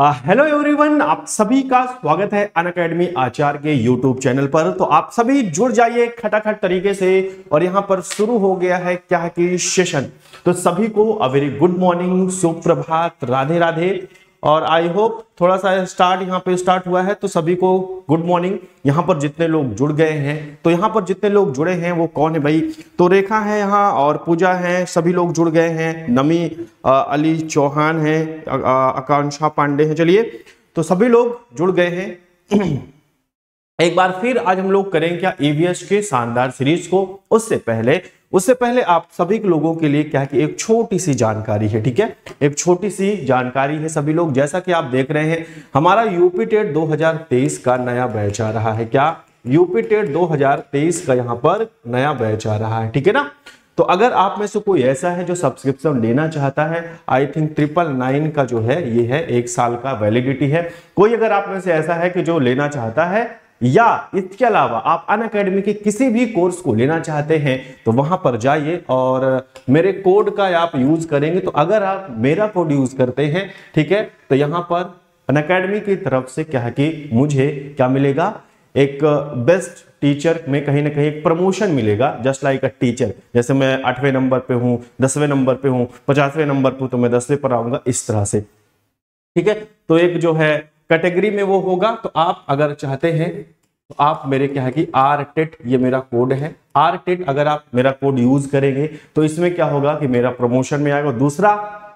Hello uh, everyone आप सभी का स्वागत है अन अकेडमी आचार के यूट्यूब चैनल पर तो आप सभी जुड़ जाइए खटाखट तरीके से और यहां पर शुरू हो गया है क्या कि सेशन तो सभी को अ वेरी गुड मॉर्निंग सुप्रभात राधे राधे और आई होप थोड़ा सा स्टार्ट यहाँ पे स्टार्ट हुआ है तो सभी को गुड मॉर्निंग यहाँ पर जितने लोग जुड़ गए हैं तो यहाँ पर जितने लोग जुड़े हैं वो कौन है भाई तो रेखा है यहाँ और पूजा है सभी लोग जुड़ गए हैं नमी आ, अली चौहान है आकांक्षा पांडे हैं चलिए तो सभी लोग जुड़ गए हैं एक बार फिर आज हम लोग करें क्या ईवीएस e के शानदार सीरीज को उससे पहले उससे पहले आप सभी लोगों के लिए क्या है कि एक छोटी सी जानकारी है ठीक है एक छोटी सी जानकारी है सभी लोग जैसा कि आप देख रहे हैं हमारा यूपी टेट दो का नया बैच आ रहा है क्या यूपी टेट दो का यहाँ पर नया बैच आ रहा है ठीक है ना तो अगर आप में से कोई ऐसा है जो सब्सक्रिप्शन लेना चाहता है आई थिंक ट्रिपल नाइन का जो है ये है एक साल का वैलिडिटी है कोई अगर आप में से ऐसा है कि जो लेना चाहता है या इसके अलावा आप अन अकेडमी के किसी भी कोर्स को लेना चाहते हैं तो वहां पर जाइए और मेरे कोड का आप यूज करेंगे तो अगर आप मेरा कोड यूज करते हैं ठीक है तो यहां पर अन अकेडमी की तरफ से क्या है कि मुझे क्या मिलेगा एक बेस्ट टीचर में कहीं ना कहीं एक प्रमोशन मिलेगा जस्ट लाइक अ टीचर जैसे मैं आठवें नंबर पे हूं दसवें नंबर पे हूं पचासवें नंबर पर तो मैं दसवें पर आऊंगा इस तरह से ठीक है तो एक जो है कैटेगरी में वो होगा तो आप अगर चाहते हैं तो आप मेरे क्या है कि आर टेट e ये मेरा कोड है आर टेट e अगर आप मेरा कोड यूज करेंगे तो इसमें क्या होगा कि मेरा प्रमोशन में आएगा दूसरा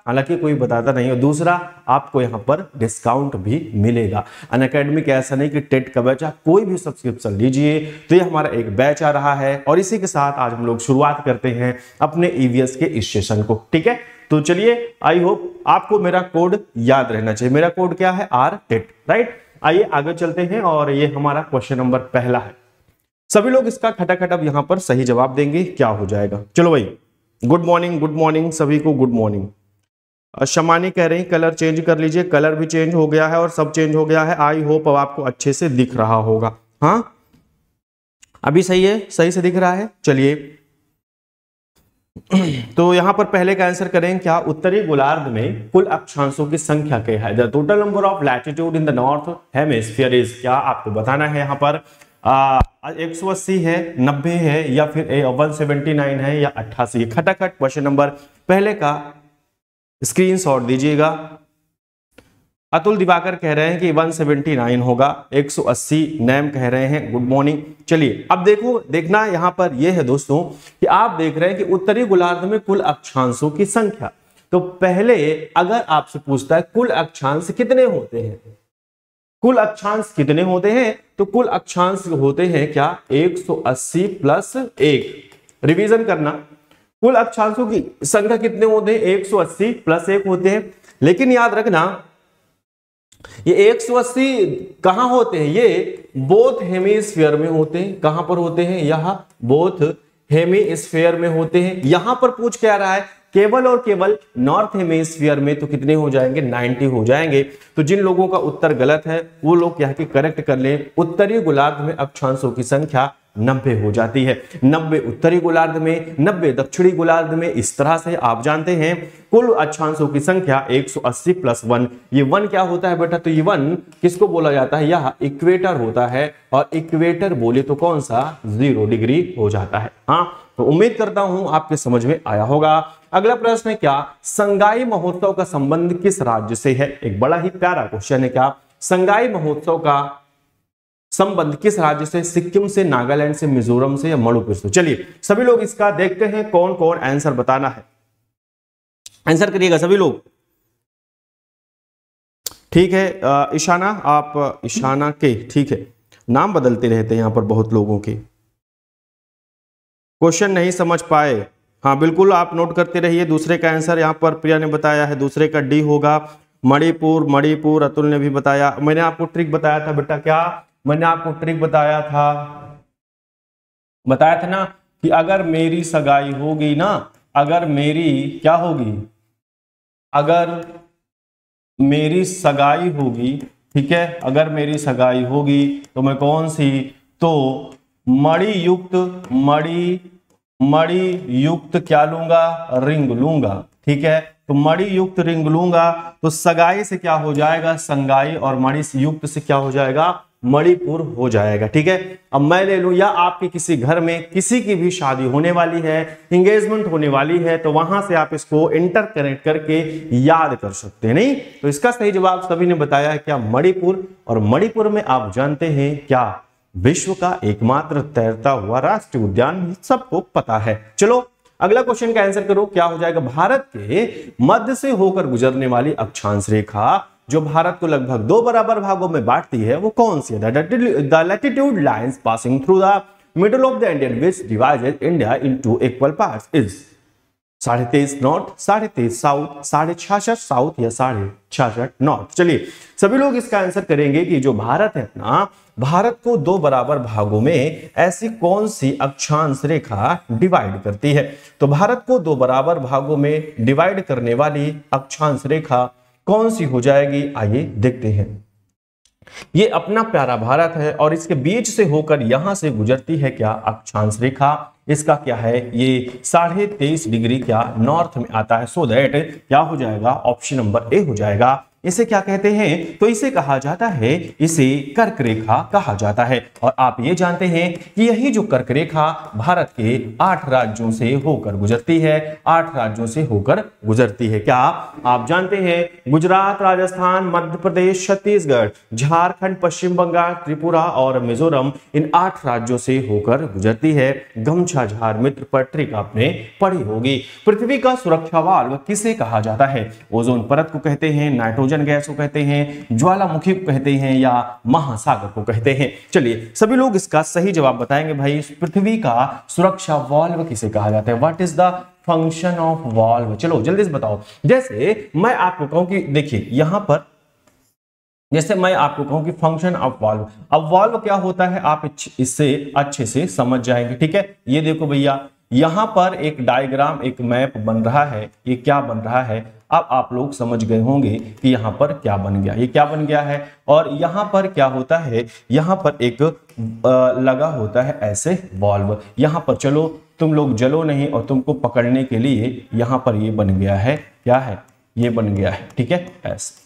हालांकि कोई बताता नहीं है दूसरा आपको यहाँ पर डिस्काउंट भी मिलेगा अन अकेडमी का ऐसा नहीं कि टेट e का बैच आप कोई भी सब्सक्रिप्शन लीजिए तो ये हमारा एक बैच आ रहा है और इसी के साथ आज हम लोग शुरुआत करते हैं अपने ईवीएस के इस सेशन को ठीक है तो चलिए आई होप आपको मेरा कोड याद रहना चाहिए मेरा कोड क्या है आर टेट राइट आइए आगे चलते हैं और ये हमारा क्वेश्चन नंबर पहला है सभी लोग इसका खटाखट अब यहां पर सही जवाब देंगे क्या हो जाएगा चलो भाई गुड मॉर्निंग गुड मॉर्निंग सभी को गुड मॉर्निंग शमानी कह रही कलर चेंज कर लीजिए कलर भी चेंज हो गया है और सब चेंज हो गया है आई होप अब आपको अच्छे से दिख रहा होगा हाँ अभी सही है सही से दिख रहा है चलिए तो यहां पर पहले का आंसर करें क्या उत्तरी गोलार्ध में कुल अक्षांशों की संख्या क्या है the total number of latitude in the north hemisphere is क्या आपको बताना है यहां पर एक सौ अस्सी है नब्बे है या फिर वन सेवेंटी नाइन है या अट्ठासी खटाखट क्वेश्चन नंबर पहले का स्क्रीन शॉट दीजिएगा अतुल दिवाकर कह रहे हैं कि 179 होगा 180 नैम कह रहे हैं गुड मॉर्निंग चलिए अब देखो देखना यहां पर यह है दोस्तों कि आप देख रहे हैं कि उत्तरी गोलार्ध में कुल अक्षांशों की संख्या तो पहले अगर आपसे पूछता है कुल अक्षांश कितने होते हैं कुल अक्षांश कितने होते हैं तो कुल अक्षांश होते हैं क्या 180 प्लस एक रिविजन करना कुल अक्षांशों की संख्या कितने होते हैं 180 प्लस एक होते हैं लेकिन याद रखना ये 180 कहां होते हैं ये बोथ हेमिस्फीयर में होते हैं कहां पर होते हैं यह बोथ हेमिस्फीयर में होते हैं यहां पर पूछ क्या रहा है केवल और केवल नॉर्थ हेमिस्फीयर में तो कितने हो जाएंगे 90 हो जाएंगे तो जिन लोगों का उत्तर गलत है वो लोग यहाँ के करेक्ट कर लें उत्तरी गोलार्ध में अक्षांशों की संख्या नब्बे हो जाती है नब्बे उत्तरी गोलार्ध में नब्बे दक्षिणी गोलार्ध में इस तरह से आप जानते हैं कुल अक्षांशों की संख्या 180 प्लस वन ये वन क्या होता है बेटा तो ये वन किसको बोला जाता है यह इक्वेटर होता है और इक्वेटर बोले तो कौन सा जीरो डिग्री हो जाता है हाँ तो उम्मीद करता हूं आपके समझ में आया होगा अगला प्रश्न है क्या संगाई महोत्सव का संबंध किस राज्य से है एक बड़ा ही प्यारा क्वेश्चन है क्या संगाई महोत्सव का संबंध किस राज्य से सिक्किम से नागालैंड से मिजोरम से या मणिपुर से चलिए सभी लोग इसका देखते हैं कौन कौन आंसर बताना है आंसर करिएगा सभी लोग ठीक है ईशाना आप ईशाना के ठीक है नाम बदलते रहते हैं यहां पर बहुत लोगों के क्वेश्चन नहीं समझ पाए हाँ बिल्कुल आप नोट करते रहिए दूसरे का आंसर यहाँ पर प्रिया ने बताया है दूसरे का डी होगा मणिपुर मणिपुर अतुल ने भी बताया मैंने आपको ट्रिक बताया था बेटा क्या मैंने आपको ट्रिक बताया था बताया था ना कि अगर मेरी सगाई होगी ना अगर मेरी क्या होगी अगर मेरी सगाई होगी ठीक है अगर मेरी सगाई होगी तो मैं कौन सी तो मणि युक्त मणि मणि युक्त क्या लूंगा रिंग लूंगा ठीक है तो मणि युक्त रिंग लूंगा तो सगाई से क्या हो जाएगा संगाई और मणि युक्त से क्या हो जाएगा मणिपुर हो जाएगा ठीक है अब मैं ले लूं या आपके किसी घर में किसी की भी शादी होने वाली है इंगेजमेंट होने वाली है तो वहां से आप इसको इंटर कनेक्ट करके याद कर सकते हैं नहीं तो इसका सही जवाब सभी ने बताया है क्या मणिपुर और मणिपुर में आप जानते हैं क्या विश्व का एकमात्र तैरता हुआ राष्ट्रीय उद्यान सबको पता है चलो अगला क्वेश्चन का आंसर करो क्या हो जाएगा भारत के मध्य से होकर गुजरने वाली अक्षांश रेखा जो भारत को लगभग दो बराबर भागों में बांटती है वो कौन सी है the latitude line passing through the middle of the Indian which divided India in two equal part is साढ़े तेईस नॉर्थ साढ़े तेईस साउथ साढ़े छियासठ साउथ या साढ़े छियासठ नॉर्थ चलिए सभी लोग इसका आंसर करेंगे कि जो भारत है अपना भारत को दो बराबर भागों में ऐसी कौन सी अक्षांश रेखा डिवाइड करती है तो भारत को दो बराबर भागों में डिवाइड करने वाली अक्षांश रेखा कौन सी हो जाएगी आइए देखते हैं ये अपना प्यारा भारत है और इसके बीच से होकर यहां से गुजरती है क्या अक्षांश रेखा इसका क्या है ये साढ़े तेईस डिग्री क्या नॉर्थ में आता है सो so दैट क्या हो जाएगा ऑप्शन नंबर ए हो जाएगा इसे क्या कहते हैं तो इसे कहा जाता है इसे कर्क रेखा कहा जाता है और आप ये जानते हैं कि यही जो कर्क रेखा भारत के आठ राज्यों से होकर गुजरती है आठ राज्यों से होकर गुजरती है क्या आप जानते हैं गुजरात राजस्थान मध्य प्रदेश छत्तीसगढ़ झारखंड पश्चिम बंगाल त्रिपुरा और मिजोरम इन आठ राज्यों से होकर गुजरती है गमछा झार मित्र पर ट्रिक आपने पढ़ी होगी पृथ्वी का सुरक्षा वाल्व किसे कहा जाता है ओजोन परत को कहते हैं नाइट्रोजन हाइड्रोजन गैस को कहते हैं ज्वालामुखी को कहते हैं या महासागर को कहते हैं चलिए सभी लोग इसका सही जवाब बताएंगे भाई पृथ्वी का सुरक्षा वॉल्व किसे कहा जाता है what is the function of valve चलो जल्दी से बताओ जैसे मैं आपको कहूं कि देखिए यहां पर जैसे मैं आपको कहूं कि फंक्शन ऑफ वॉल्व अब वॉल्व क्या होता है आप इससे अच्छे से समझ जाएंगे ठीक है ये देखो भैया यहां पर एक डायग्राम एक मैप बन रहा है ये क्या बन रहा है अब आप लोग समझ गए होंगे कि यहाँ पर क्या बन गया ये क्या बन गया है और यहाँ पर क्या होता है यहाँ पर एक लगा होता है ऐसे वॉल्व यहाँ पर चलो तुम लोग जलो नहीं और तुमको पकड़ने के लिए यहाँ पर ये बन गया है क्या है ये बन गया है ठीक है ऐसे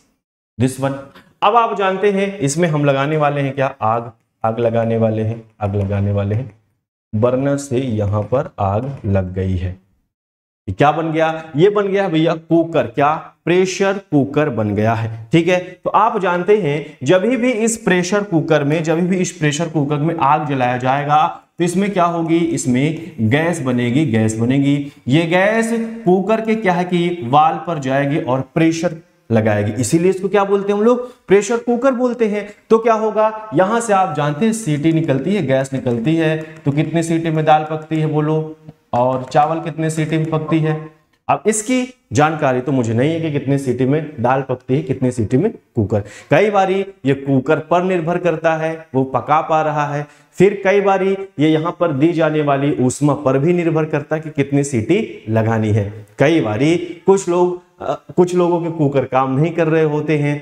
दिस वन अब आप जानते हैं इसमें हम लगाने वाले हैं क्या आग आग लगाने वाले हैं आग लगाने वाले हैं बर्नर से यहाँ पर आग लग गई है क्या बन गया ये बन गया भैया कुकर क्या प्रेशर कुकर बन गया है ठीक है तो आप जानते हैं जब भी इस प्रेशर कुकर में जब भी इस प्रेशर कुकर में आग जलाया जाएगा तो इसमें क्या होगी इसमें गैस बनेगी गैस बनेगी ये गैस कुकर के क्या है कि वाल पर जाएगी और प्रेशर लगाएगी इसीलिए इसको क्या बोलते हैं हम लोग प्रेशर कुकर बोलते हैं तो क्या होगा यहां से आप जानते हैं सीटी निकलती है गैस निकलती है तो कितने सीटी में दाल पकती है बोलो और चावल कितने सीटी में पकती है अब इसकी जानकारी तो मुझे नहीं है कि कितने सीटी में दाल पकती है कितने सीटी में कुकर कई बारी ये कुकर पर निर्भर करता है वो पका पा रहा है फिर कई बारी ये यहाँ पर दी जाने वाली ऊष्मा पर भी निर्भर करता है कि कितनी सीटी लगानी है कई बारी कुछ लोग कुछ लोगों के कुकर काम नहीं कर रहे होते हैं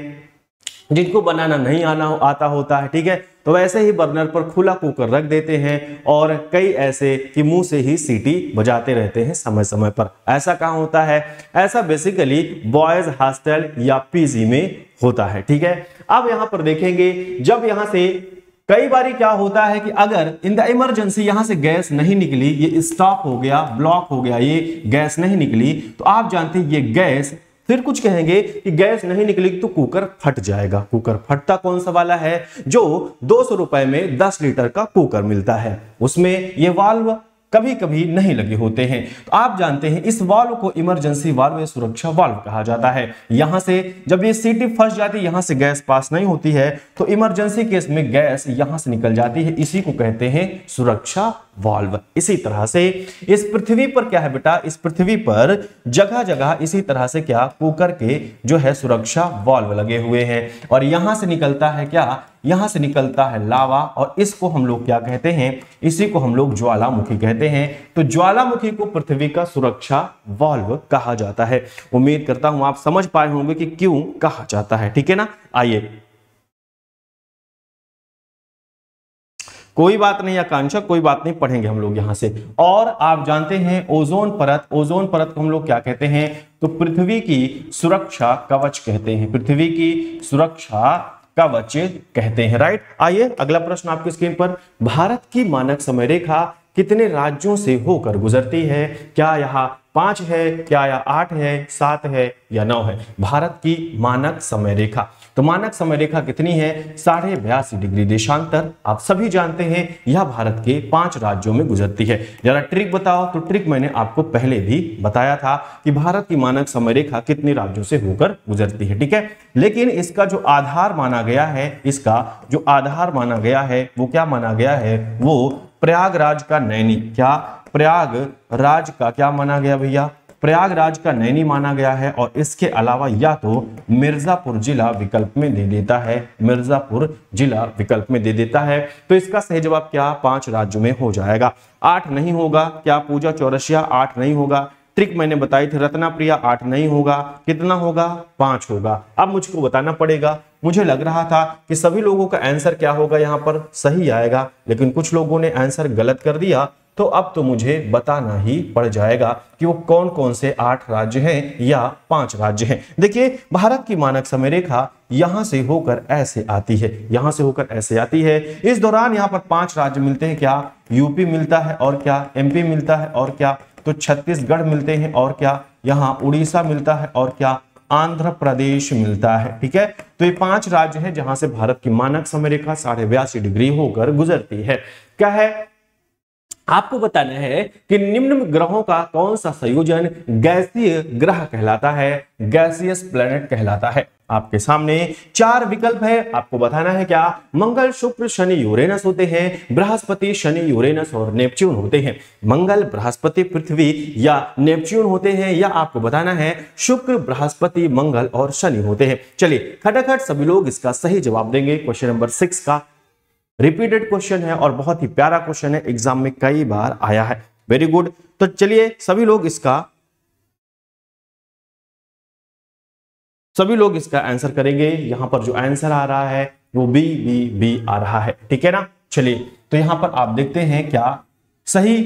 जिनको बनाना नहीं आना आता होता है ठीक है तो वैसे ही बर्नर पर खुला कुकर रख देते हैं और कई ऐसे कि मुंह से ही सीटी बजाते रहते हैं समय समय पर ऐसा कहाँ होता है ऐसा बेसिकली बॉयज हॉस्टल या पीजी में होता है ठीक है अब यहां पर देखेंगे जब यहां से कई बार क्या होता है कि अगर इन द इमरजेंसी यहां से गैस नहीं निकली ये स्टॉप हो गया ब्लॉक हो गया ये गैस नहीं निकली तो आप जानते हैं ये गैस फिर कुछ कहेंगे कि गैस नहीं निकलेगी तो कुकर फट जाएगा कुकर फटता कौन सा वाला है जो दो सौ रुपए में दस लीटर का कुकर मिलता है उसमें यह वाल्व कभी कभी नहीं लगे होते हैं तो आप जानते हैं इस वाल्व को इमरजेंसी वाल्व या सुरक्षा वाल्व कहा जाता है यहां से जब ये सीटी फंस जाती है यहां से गैस पास नहीं होती है तो इमरजेंसी केस में गैस यहां से निकल जाती है इसी को कहते हैं सुरक्षा वाल्व इसी तरह से इस पृथ्वी पर क्या है बेटा इस पृथ्वी पर जगह जगह इसी तरह से क्या कुकर के जो है सुरक्षा वाल्व लगे हुए हैं और यहां से निकलता है क्या यहां से निकलता है लावा और इसको हम लोग क्या कहते हैं इसी को हम लोग ज्वालामुखी कहते हैं तो ज्वालामुखी को पृथ्वी का सुरक्षा वॉल्व कहा जाता है उम्मीद करता हूं आप समझ पाए होंगे कि क्यों कहा जाता है ठीक है ना आइए कोई बात नहीं आकांक्षा कोई बात नहीं पढ़ेंगे हम लोग यहां से और आप जानते हैं ओजोन परत ओजोन परत को हम लोग क्या कहते हैं तो पृथ्वी की सुरक्षा कवच कहते हैं पृथ्वी की सुरक्षा का वचेज कहते हैं राइट आइए अगला प्रश्न आपकी स्क्रीन पर भारत की मानक समय रेखा कितने राज्यों से होकर गुजरती है क्या यह पांच है क्या यह आठ है सात है या नौ है भारत की मानक समय रेखा तो मानक समय रेखा कितनी है साढ़े बयासी डिग्री देशांतर आप सभी जानते हैं यह भारत के पांच राज्यों में गुजरती है जरा ट्रिक बताओ तो ट्रिक मैंने आपको पहले भी बताया था कि भारत की मानक समय रेखा कितने राज्यों से होकर गुजरती है ठीक है लेकिन इसका जो आधार माना गया है इसका जो आधार माना गया है वो क्या माना गया है वो प्रयागराज का नैनी क्या प्रयागराज का क्या माना गया भैया प्रयागराज का नैनी माना गया है और इसके अलावा या तो मिर्जापुर जिला विकल्प में दे देता है मिर्जापुर जिला विकल्प में दे देता है तो इसका सही जवाब क्या पांच राज्यों में हो जाएगा आठ नहीं होगा क्या पूजा चौरसिया आठ नहीं होगा ट्रिक मैंने बताई थी रत्ना प्रिया आठ नहीं होगा कितना होगा पांच होगा अब मुझको बताना पड़ेगा मुझे लग रहा था कि सभी लोगों का आंसर क्या होगा यहाँ पर सही आएगा लेकिन कुछ लोगों ने आंसर गलत कर दिया तो अब तो मुझे बताना ही पड़ जाएगा कि वो कौन कौन से आठ राज्य हैं या पांच राज्य हैं देखिए भारत की मानक समय रेखा यहां से होकर ऐसे आती है यहां से होकर ऐसे आती है इस दौरान यहां पर पांच राज्य मिलते हैं क्या यूपी मिलता है और क्या एमपी मिलता है और क्या तो छत्तीसगढ़ मिलते हैं और क्या यहाँ उड़ीसा मिलता है और क्या आंध्र प्रदेश मिलता है ठीक है तो ये पांच राज्य हैं जहां से भारत की मानक समय रेखा साढ़े बयासी डिग्री होकर गुजरती है क्या है आपको बताना है कि निम्न ग्रहों का कौन सा संयोजन गैसीय ग्रह कहलाता है गैसियस प्लेनेट कहलाता है आपके सामने चार विकल्प है आपको बताना है क्या मंगल शुक्र शनि यूरेनस होते हैं बृहस्पति शनि यूरेनस और नेपच्यून होते हैं मंगल बृहस्पति पृथ्वी या नेपच्यून होते हैं या आपको बताना है शुक्र बृहस्पति मंगल और शनि होते हैं चलिए खटाखट सभी लोग इसका सही जवाब देंगे क्वेश्चन नंबर सिक्स का रिपीटेड क्वेश्चन है और बहुत ही प्यारा क्वेश्चन है एग्जाम में कई बार आया है वेरी गुड तो चलिए सभी लोग इसका सभी लोग इसका आंसर करेंगे यहां पर जो आंसर आ रहा है वो बी बी बी आ रहा है ठीक है ना चलिए तो यहां पर आप देखते हैं क्या सही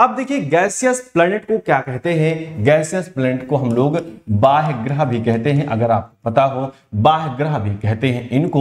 अब देखिए गैसियस प्लेनेट को क्या कहते हैं गैसियस प्लेनेट को हम लोग बाह्य ग्रह भी कहते हैं अगर आप पता हो बाह्य ग्रह भी कहते हैं इनको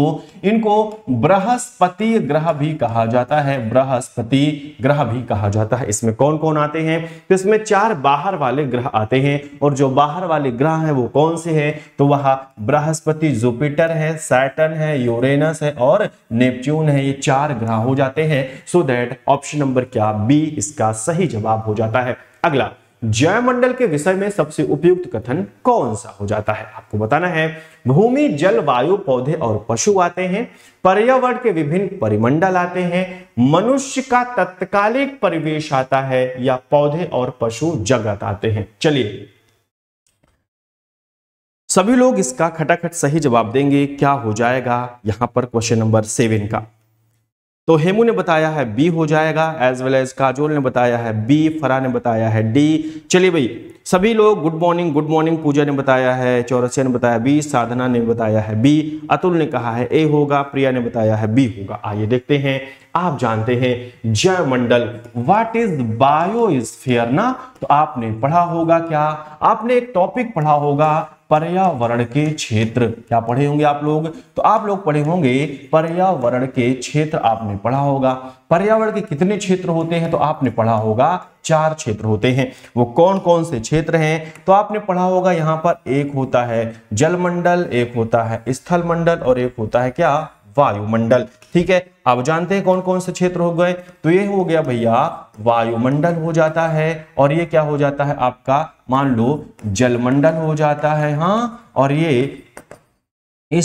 इनको बृहस्पति ग्रह भी कहा जाता है बृहस्पति ग्रह भी कहा जाता है इसमें कौन कौन आते हैं तो इसमें चार बाहर वाले ग्रह आते हैं और जो बाहर वाले ग्रह हैं वो कौन से हैं तो वह बृहस्पति जुपिटर है सैटन है यूरेनस है और नेपच्यून है ये चार ग्रह हो जाते हैं सो दैट ऑप्शन नंबर क्या बी इसका सही सही जवाब हो जाता है अगला जयमंडल के विषय में सबसे उपयुक्त कथन कौन सा हो जाता है आपको बताना है भूमि जल वायु पौधे और पशु आते हैं पर्यावरण के विभिन्न परिमंडल आते हैं मनुष्य का तत्कालिक परिवेश आता है या पौधे और पशु जगत आते हैं चलिए सभी लोग इसका खटाखट सही जवाब देंगे क्या हो जाएगा यहां पर क्वेश्चन नंबर सेवन का तो हेमू ने बताया है बी हो जाएगा एज वेल एज काजोल ने बताया है बी फरा ने बताया है डी चलिए भाई सभी लोग good morning good morning Pooja ने बताया है चौरसिया ने बताया बी साधना ने बताया है बी अतुल ने कहा है ए होगा प्रिया ने बताया है बी होगा आइए देखते हैं आप जानते हैं जय मंडल व्हाट इज बायो ना तो आपने पढ़ा होगा क्या आपने एक टॉपिक पढ़ा होगा पर्यावरण के क्षेत्र क्या पढ़े होंगे आप लोग तो आप लोग पढ़े होंगे पर्यावरण के क्षेत्र आपने पढ़ा होगा पर्यावरण के कितने क्षेत्र होते हैं तो आपने पढ़ा होगा चार क्षेत्र होते हैं वो कौन कौन से क्षेत्र हैं तो आपने पढ़ा होगा यहाँ पर एक होता है जलमंडल एक होता है स्थल मंडल और एक होता है क्या वायुमंडल ठीक है अब जानते हैं कौन कौन से क्षेत्र हो गए तो ये हो गया भैया वायुमंडल हो जाता है और ये क्या हो जाता है आपका मान लो जलमंडल हो जाता है हाँ और ये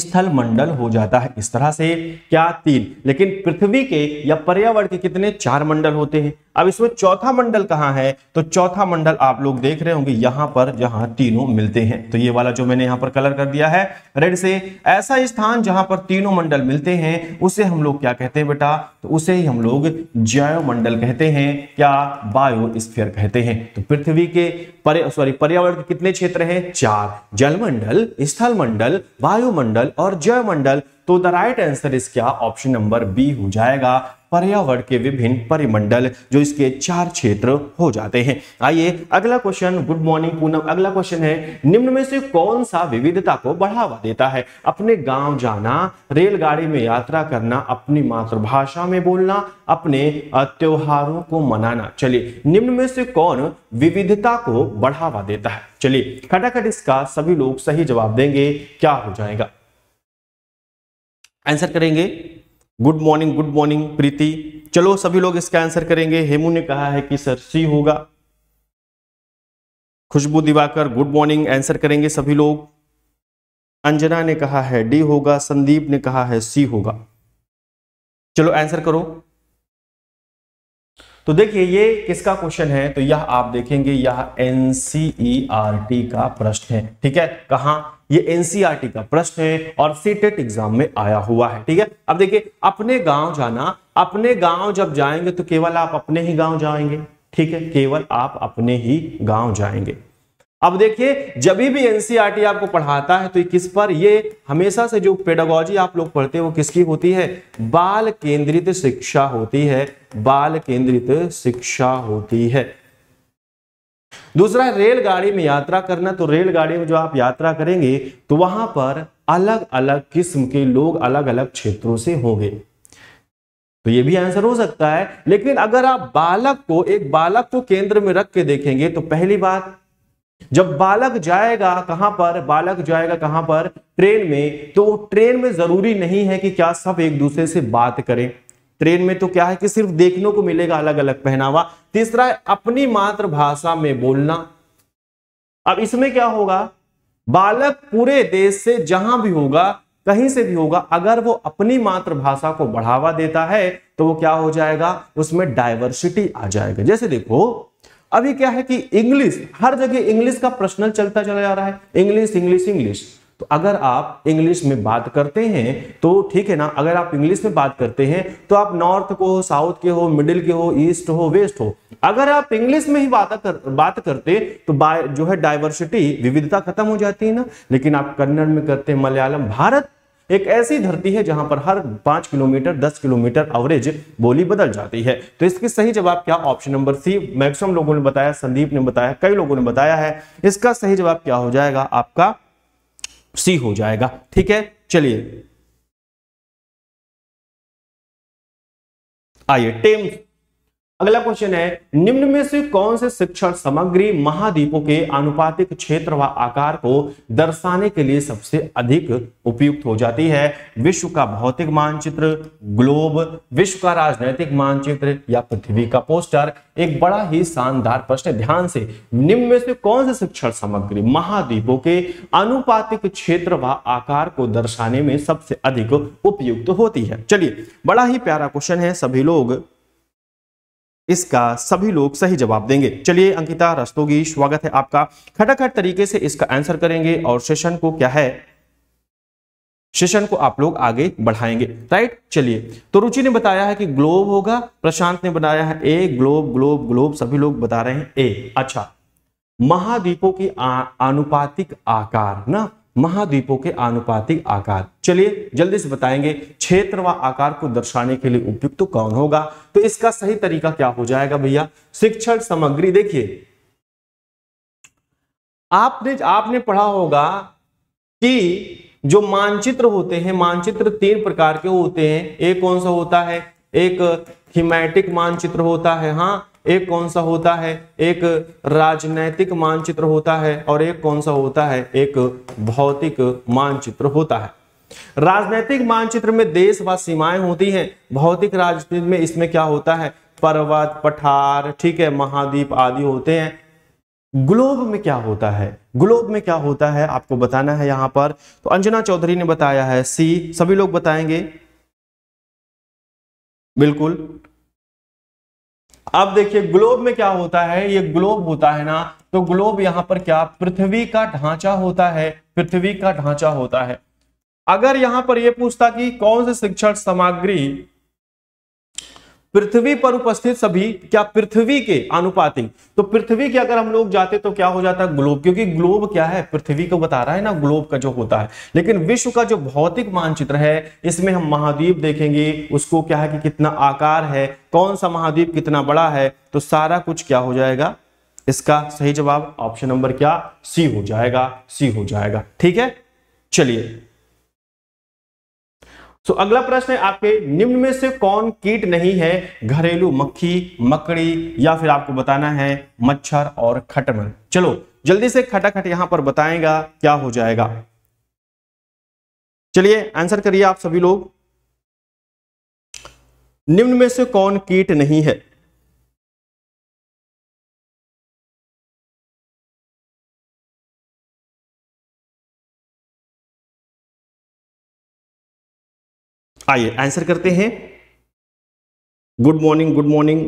स्थल मंडल हो जाता है इस तरह से क्या तीन लेकिन पृथ्वी के या पर्यावरण के कितने चार मंडल होते हैं अब इसमें चौथा मंडल कहां है तो चौथा मंडल आप लोग देख रहे होंगे यहां पर जहां तीनों मिलते हैं तो ये वाला जो मैंने यहां पर कलर कर दिया है रेड से ऐसा स्थान जहां पर तीनों मंडल मिलते हैं उसे हम लोग क्या कहते हैं बेटा तो उसे ही हम लोग जयोमंडल कहते हैं क्या बायोस्फीयर कहते हैं तो पृथ्वी के पर, सॉरी पर्यावरण के कितने क्षेत्र हैं चार जलमंडल स्थलमंडल वायुमंडल और जयमंडल तो द राइट आंसर इस क्या ऑप्शन नंबर बी हो जाएगा पर्यावरण के विभिन्न परिमंडल जो इसके चार क्षेत्र हो जाते हैं आइए अगला क्वेश्चन गुड मॉर्निंग पूनम अगला क्वेश्चन है निम्न में से कौन सा विविधता को बढ़ावा देता है अपने गांव जाना रेलगाड़ी में यात्रा करना अपनी मातृभाषा में बोलना अपने त्योहारों को मनाना चलिए निम्न में से कौन विविधता को बढ़ावा देता है चलिए खटाखट इसका सभी लोग सही जवाब देंगे क्या हो जाएगा आंसर करेंगे good morning good morning Preeti चलो सभी लोग इसका आंसर करेंगे हेमू ने कहा है कि सर सी होगा Khushboo Diwakar good morning answer करेंगे सभी लोग अंजना ने कहा है डी होगा संदीप ने कहा है सी होगा चलो आंसर करो तो देखिए ये किसका क्वेश्चन है तो यह आप देखेंगे यह एनसीईआरटी e का प्रश्न है ठीक है कहा ये एनसीईआरटी e का प्रश्न है और सीटेट एग्जाम e में आया हुआ है ठीक है अब देखिए अपने गांव जाना अपने गांव जब जाएंगे तो केवल आप अपने ही गांव जाएंगे ठीक है केवल आप अपने ही गांव जाएंगे अब देखिए जब भी एनसीईआरटी e आपको पढ़ाता है तो ये किस पर ये हमेशा से जो पेडागोजी आप लोग पढ़ते हैं वो किसकी होती है बाल केंद्रित शिक्षा होती है बाल केंद्रित शिक्षा होती है दूसरा रेलगाड़ी में यात्रा करना तो रेलगाड़ी में जो आप यात्रा करेंगे तो वहां पर अलग अलग किस्म के लोग अलग अलग क्षेत्रों से होंगे तो ये भी आंसर हो सकता है लेकिन अगर आप बालक को एक बालक को केंद्र में रख के देखेंगे तो पहली बात जब बालक जाएगा कहां पर बालक जाएगा कहां पर ट्रेन में तो ट्रेन में जरूरी नहीं है कि क्या सब एक दूसरे से बात करें ट्रेन में तो क्या है कि सिर्फ देखने को मिलेगा अलग अलग पहनावा तीसरा है अपनी मातृभाषा में बोलना अब इसमें क्या होगा बालक पूरे देश से जहां भी होगा कहीं से भी होगा अगर वो अपनी मातृभाषा को बढ़ावा देता है तो वो क्या हो जाएगा उसमें डायवर्सिटी आ जाएगा जैसे देखो अभी क्या है कि इंग्लिश हर जगह इंग्लिश का प्रश्न चलता चला जा रहा है इंग्लिश इंग्लिश इंग्लिश तो अगर आप इंग्लिश में बात करते हैं तो ठीक है ना अगर आप इंग्लिश में बात करते हैं तो आप नॉर्थ को हो साउथ के हो मिडिल के हो ईस्ट हो वेस्ट हो अगर आप इंग्लिश में ही बात कर बात करते तो जो है डाइवर्सिटी विविधता खत्म हो जाती है ना लेकिन आप कन्नड़ में करते हैं मलयालम भारत एक ऐसी धरती है जहां पर हर पांच किलोमीटर दस किलोमीटर अवरेज बोली बदल जाती है तो इसकी सही जवाब क्या ऑप्शन नंबर सी मैक्सिमम लोगों ने बताया संदीप ने बताया कई लोगों ने बताया है इसका सही जवाब क्या हो जाएगा आपका सी हो जाएगा ठीक है चलिए आइए टेम अगला क्वेश्चन है निम्न में से कौन से शिक्षण सामग्री महाद्वीपों के अनुपातिक क्षेत्र व आकार को दर्शाने के लिए सबसे अधिक उपयुक्त हो जाती है विश्व का भौतिक मानचित्र ग्लोब विश्व का राजनैतिक मानचित्र या पृथ्वी का पोस्टर एक बड़ा ही शानदार प्रश्न ध्यान से निम्न में से कौन से शिक्षण सामग्री महाद्वीपों के अनुपातिक क्षेत्र व आकार को दर्शाने में सबसे अधिक उपयुक्त होती है चलिए बड़ा ही प्यारा क्वेश्चन है सभी लोग इसका सभी लोग सही जवाब देंगे चलिए अंकिता रस्तोगी स्वागत है आपका खटाखट तरीके से इसका आंसर करेंगे और सेशन को क्या है सेशन को आप लोग आगे बढ़ाएंगे राइट चलिए तो रुचि ने बताया है कि ग्लोब होगा प्रशांत ने बनाया है ए ग्लोब ग्लोब ग्लोब सभी लोग बता रहे हैं ए अच्छा महाद्वीपों की आनुपातिक आकार ना महाद्वीपों के आनुपातिक आकार चलिए जल्दी से बताएंगे क्षेत्र व आकार को दर्शाने के लिए उपयुक्त तो कौन होगा तो इसका सही तरीका क्या हो जाएगा भैया शिक्षण सामग्री देखिए आपने आपने पढ़ा होगा कि जो मानचित्र होते हैं मानचित्र तीन प्रकार के होते हैं एक कौन सा होता है एक थीमेटिक मानचित्र होता है हाँ एक कौन सा होता है एक राजनैतिक मानचित्र होता है और एक कौन सा होता है एक भौतिक मानचित्र होता है राजनैतिक मानचित्र में देश व सीमाएं होती हैं भौतिक राजनीति में इसमें क्या होता है पर्वत पठार ठीक है महाद्वीप आदि होते हैं ग्लोब में क्या होता है ग्लोब में क्या होता है आपको बताना है यहां पर तो अंजना चौधरी ने बताया है सी सभी लोग बताएंगे बिल्कुल अब देखिए ग्लोब में क्या होता है ये ग्लोब होता है ना तो ग्लोब यहां पर क्या पृथ्वी का ढांचा होता है पृथ्वी का ढांचा होता है अगर यहां पर यह पूछता कि कौन से शिक्षण सामग्री पृथ्वी पर उपस्थित सभी क्या पृथ्वी के अनुपातिक तो पृथ्वी के अगर हम लोग जाते तो क्या हो जाता है ग्लोब क्योंकि ग्लोब क्या है पृथ्वी को बता रहा है ना ग्लोब का जो होता है लेकिन विश्व का जो भौतिक मानचित्र है इसमें हम महाद्वीप देखेंगे उसको क्या है कि कितना आकार है कौन सा महाद्वीप कितना बड़ा है तो सारा कुछ क्या हो जाएगा इसका सही जवाब ऑप्शन नंबर क्या सी हो जाएगा सी हो जाएगा ठीक है चलिए सो अगला प्रश्न है आपके निम्न में से कौन कीट नहीं है घरेलू मक्खी मकड़ी या फिर आपको बताना है मच्छर और खटमल चलो जल्दी से खटाखट यहां पर बताएगा क्या हो जाएगा चलिए आंसर करिए आप सभी लोग निम्न में से कौन कीट नहीं है आइए आंसर करते हैं गुड मॉर्निंग गुड मॉर्निंग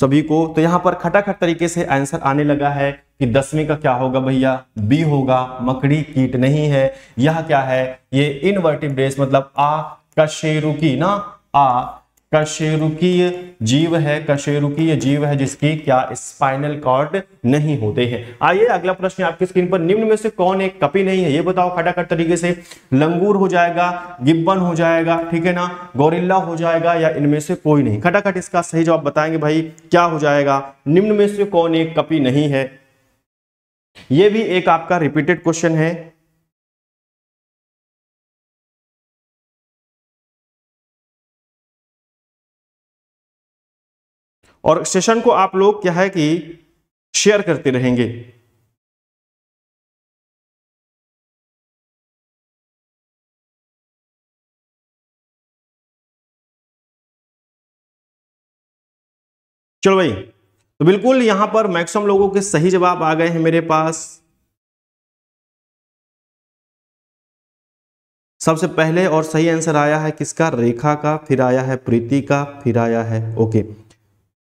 सभी को तो यहां पर खटाखट तरीके से आंसर आने लगा है कि दसवीं का क्या होगा भैया बी होगा मकड़ी कीट नहीं है यह क्या है ये इनवर्टिव ड्रेस मतलब आ का ना आ कशेरुकीय जीव है कशेरुकीय जीव है जिसकी क्या स्पाइनल कॉर्ड नहीं होते हैं आइए अगला प्रश्न आपकी स्क्रीन पर निम्न में से कौन एक कपी नहीं है ये बताओ फटाखट तरीके से लंगूर हो जाएगा गिब्बन हो जाएगा ठीक है ना गोरिल्ला हो जाएगा या इनमें से कोई नहीं खटाखट इसका सही जवाब बताएंगे भाई क्या हो जाएगा निम्न में से कौन एक कपी नहीं है ये भी एक आपका रिपीटेड क्वेश्चन है और सेशन को आप लोग क्या है कि शेयर करते रहेंगे चलो भाई तो बिल्कुल यहां पर मैक्सिमम लोगों के सही जवाब आ गए हैं मेरे पास सबसे पहले और सही आंसर आया है किसका रेखा का फिर आया है प्रीति का फिर आया है ओके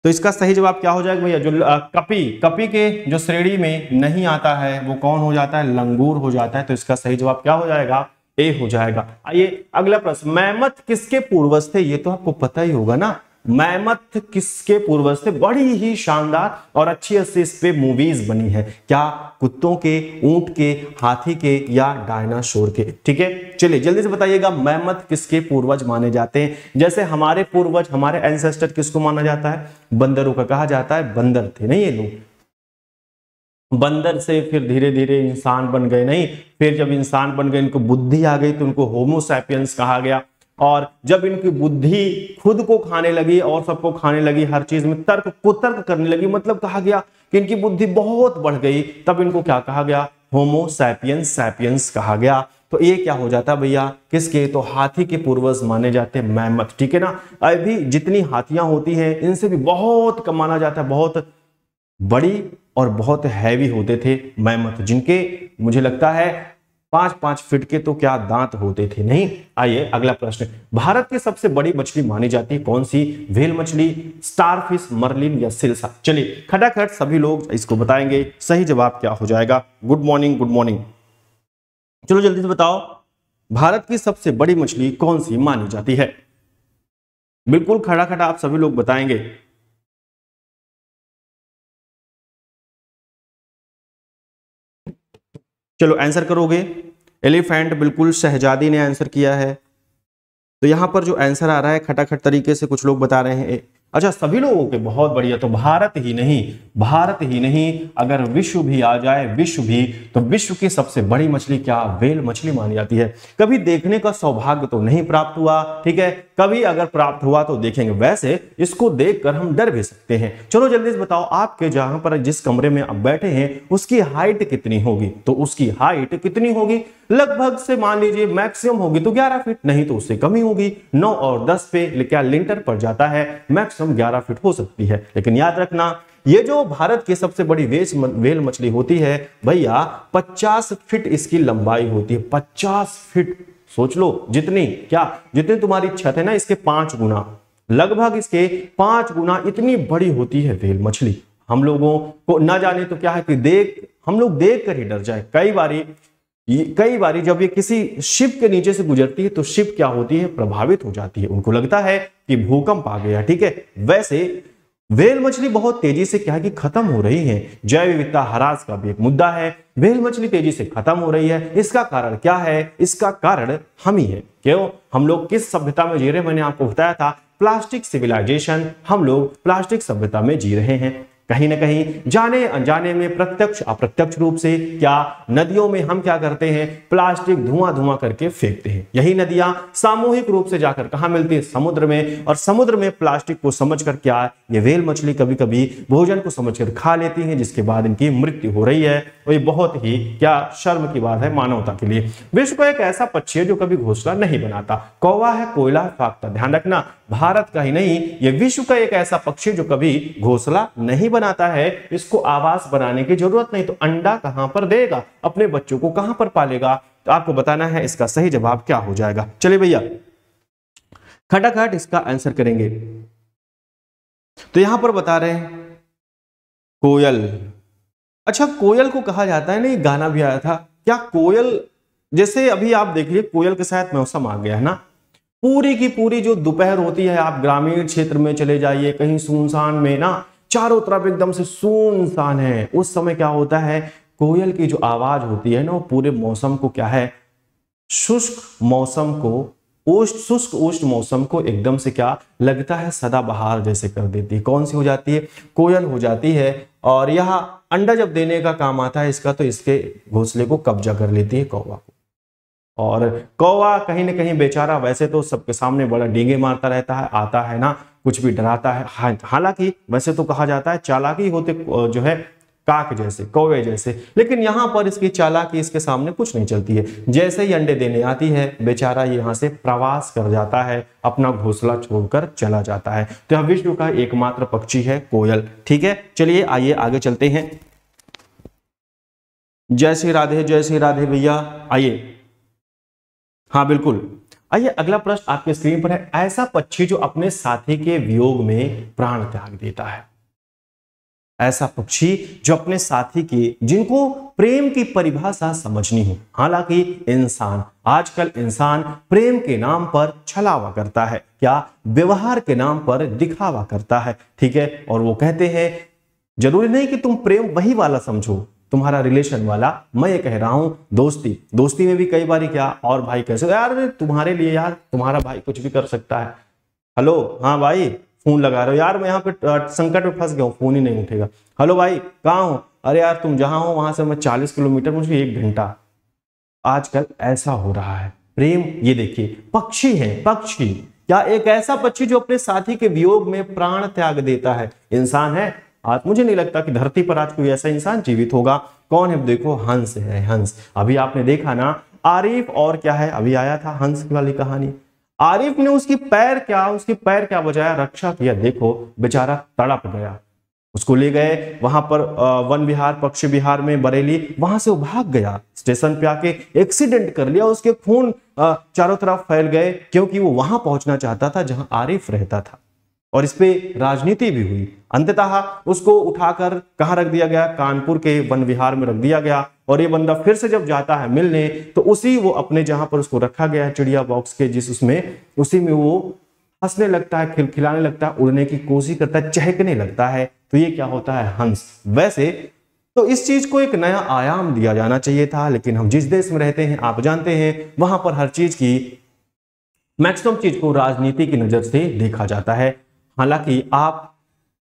तो इसका सही जवाब क्या हो जाएगा भैया जो कपी कपी के जो श्रेणी में नहीं आता है वो कौन हो जाता है लंगूर हो जाता है तो इसका सही जवाब क्या हो जाएगा ए हो जाएगा आइए अगला प्रश्न मैमथ किसके पूर्वज थे ये तो आपको पता ही होगा ना मैमथ किसके पूर्वज थे बड़ी ही शानदार और अच्छी अच्छी इस पे मूवीज बनी है क्या कुत्तों के ऊंट के हाथी के या डायनासोर के ठीक है चलिए जल्दी से बताइएगा मैमथ किसके पूर्वज माने जाते हैं जैसे हमारे पूर्वज हमारे एंसेस्टर किसको माना जाता है बंदरों का कहा जाता है बंदर थे नहीं ये लोग बंदर से फिर धीरे धीरे इंसान बन गए नहीं फिर जब इंसान बन गए इनको बुद्धि आ गई तो उनको होमोसैपियंस कहा गया और जब इनकी बुद्धि खुद को खाने लगी और सबको खाने लगी हर चीज में तर्क कुतर्क करने लगी मतलब कहा गया कि इनकी बुद्धि बहुत बढ़ गई तब इनको क्या कहा गया होमो सैपियंस सैपियंस कहा गया तो ये क्या हो जाता भैया किसके तो हाथी के पूर्वज माने जाते हैं मैमथ ठीक है ना अभी जितनी हाथियां होती हैं इनसे भी बहुत कम माना जाता है बहुत बड़ी और बहुत हैवी होते थे मैमथ जिनके मुझे लगता है पांच पांच फीट के तो क्या दांत होते थे नहीं आइए अगला प्रश्न भारत की सबसे बड़ी मछली मानी जाती है कौन सी व्हेल मछली स्टारफिश मरलिन या सिरसा चलिए खटाखट सभी लोग इसको बताएंगे सही जवाब क्या हो जाएगा गुड मॉर्निंग गुड मॉर्निंग चलो जल्दी से बताओ भारत की सबसे बड़ी मछली कौन सी मानी जाती है बिल्कुल खड़ा खड़ा आप सभी लोग बताएंगे चलो आंसर करोगे एलिफेंट बिल्कुल शहजादी ने आंसर किया है तो यहां पर जो आंसर आ रहा है खटाखट तरीके से कुछ लोग बता रहे हैं अच्छा सभी लोगों के बहुत बढ़िया तो भारत ही नहीं भारत ही नहीं अगर विश्व भी आ जाए विश्व भी तो विश्व की सबसे बड़ी मछली क्या वेल मछली मानी जाती है कभी देखने का सौभाग्य तो नहीं प्राप्त हुआ ठीक है कभी अगर प्राप्त हुआ तो देखेंगे वैसे इसको देखकर हम डर भी सकते हैं चलो जल्दी से बताओ आपके जहां पर जिस कमरे में आप बैठे हैं उसकी हाइट कितनी होगी तो उसकी हाइट कितनी होगी लगभग से मान लीजिए मैक्सिमम होगी तो 11 फीट नहीं तो उससे कमी होगी 9 और 10 पे क्या लिंटर पर जाता है मैक्सिमम 11 फीट हो सकती है लेकिन याद रखना ये जो भारत की सबसे बड़ी वेस वेल मछली होती है भैया 50 फीट इसकी लंबाई होती है 50 फीट सोच लो जितनी क्या जितनी तुम्हारी छत है ना इसके पांच गुना लगभग इसके पांच गुना इतनी बड़ी होती है वेल मछली हम लोगों को ना जाने तो क्या है कि देख हम लोग देख कर ही डर जाए कई बारी कई बार जब ये किसी शिप के नीचे से गुजरती है तो शिप क्या होती है प्रभावित हो जाती है उनको लगता है कि भूकंप आ गया ठीक है वैसे वेल मछली बहुत तेजी से क्या की खत्म हो रही है जैव विविधता हरास का भी एक मुद्दा है वेल मछली तेजी से खत्म हो रही है इसका कारण क्या है इसका कारण हम ही है क्यों हम लोग किस सभ्यता में जी रहे मैंने आपको बताया था प्लास्टिक सिविलाइजेशन हम लोग प्लास्टिक सभ्यता में जी रहे हैं कहीं ना कहीं जाने अनजाने में प्रत्यक्ष अप्रत्यक्ष रूप से क्या नदियों में हम क्या करते हैं प्लास्टिक धुआं धुआं करके फेंकते हैं यही नदियां सामूहिक रूप से जाकर कहा मिलती है समुद्र में और समुद्र में प्लास्टिक को समझ कर क्या ये वेल मछली कभी कभी भोजन को समझ कर खा लेती है जिसके बाद इनकी मृत्यु हो रही है और तो ये बहुत ही क्या शर्म की बात है मानवता के लिए विश्व का एक ऐसा पक्षी है जो कभी घोसला नहीं बनाता कौवा है कोयला फाकता ध्यान रखना भारत का ही नहीं ये विश्व का एक ऐसा पक्षी जो कभी घोसला नहीं बना बनाता है इसको आवास बनाने की जरूरत नहीं तो अंडा कहां पर देगा अपने बच्चों को कहां पर पालेगा तो आपको बताना है इसका सही जवाब क्या हो जाएगा चलिए भैया खटाखट इसका आंसर करेंगे तो यहां पर बता रहे हैं कोयल अच्छा कोयल को कहा जाता है ना गाना भी आया था क्या कोयल जैसे अभी आप देख लीजिए कोयल के साथ मौसम आ गया है ना पूरी की पूरी जो दोपहर होती है आप ग्रामीण क्षेत्र में चले जाइए कहीं सुनसान में ना चारों तरफ एकदम से सुनसान है उस समय क्या होता है कोयल की जो आवाज होती है ना वो पूरे मौसम को क्या है शुष्क मौसम को ओष्ट शुष्क ओष्ट मौसम को एकदम से क्या लगता है सदाबहार जैसे कर देती है कौन सी हो जाती है कोयल हो जाती है और यह अंडा जब देने का काम आता है इसका तो इसके घोंसले को कब्जा कर लेती है कौवा को और कौवा कहीं ना कहीं बेचारा वैसे तो सबके सामने बड़ा डींगे मारता रहता है आता है ना कुछ भी डराता है हाँ, हालांकि वैसे तो कहा जाता है चालाकी होते जो है काक जैसे कौवे जैसे लेकिन यहाँ पर इसकी चालाकी इसके सामने कुछ नहीं चलती है जैसे ही अंडे देने आती है बेचारा यहाँ से प्रवास कर जाता है अपना घोसला छोड़कर चला जाता है तो यह विश्व का एकमात्र पक्षी है कोयल ठीक है चलिए आइए आगे चलते हैं जय श्री राधे जय श्री राधे भैया आइए हाँ बिल्कुल आइए अगला प्रश्न आपके स्क्रीन पर है ऐसा पक्षी जो अपने साथी के वियोग में प्राण त्याग देता है ऐसा पक्षी जो अपने साथी के जिनको प्रेम की परिभाषा समझनी हो हालांकि इंसान आजकल इंसान प्रेम के नाम पर छलावा करता है क्या व्यवहार के नाम पर दिखावा करता है ठीक है और वो कहते हैं जरूरी नहीं कि तुम प्रेम वही वाला समझो तुम्हारा रिलेशन वाला मैं ये कह रहा हूँ दोस्ती दोस्ती में भी कई बार क्या और भाई कैसे यार तुम्हारे लिए यार तुम्हारा भाई कुछ भी कर सकता है हेलो हाँ भाई फोन लगा रहे हो यार मैं यहाँ पे संकट में फंस गया हूँ फोन ही नहीं उठेगा हेलो भाई कहाँ हो अरे यार तुम जहाँ हो वहां से मैं चालीस किलोमीटर मुझे एक घंटा आजकल ऐसा हो रहा है प्रेम ये देखिए पक्षी है पक्षी क्या एक ऐसा पक्षी जो अपने साथी के वियोग में प्राण त्याग देता है इंसान है आज मुझे नहीं लगता कि धरती पर आज कोई ऐसा इंसान जीवित होगा कौन है देखो हंस है हंस अभी आपने देखा ना आरिफ और क्या है अभी आया था हंस वाली कहानी आरिफ ने उसकी पैर क्या उसकी पैर क्या बजाया रक्षा किया देखो बेचारा तड़प गया उसको ले गए वहां पर वन विहार पक्षी विहार में बरेली वहां से वो भाग गया स्टेशन पे आके एक्सीडेंट कर लिया उसके खून चारों तरफ फैल गए क्योंकि वो वहां पहुंचना चाहता था जहां आरिफ रहता था और इस पे राजनीति भी हुई अंततः उसको उठाकर कहाँ रख दिया गया कानपुर के वन विहार में रख दिया गया और ये बंदा फिर से जब जाता है मिलने तो उसी वो अपने जहां पर उसको रखा गया है चिड़िया बॉक्स के जिस उसमें उसी में वो हंसने लगता है खिलखिलाने लगता है उड़ने की कोशिश करता है चहकने लगता है तो ये क्या होता है हंस वैसे तो इस चीज को एक नया आयाम दिया जाना चाहिए था लेकिन हम जिस देश में रहते हैं आप जानते हैं वहां पर हर चीज की मैक्सिमम चीज को राजनीति की नजर से देखा जाता है हालांकि आप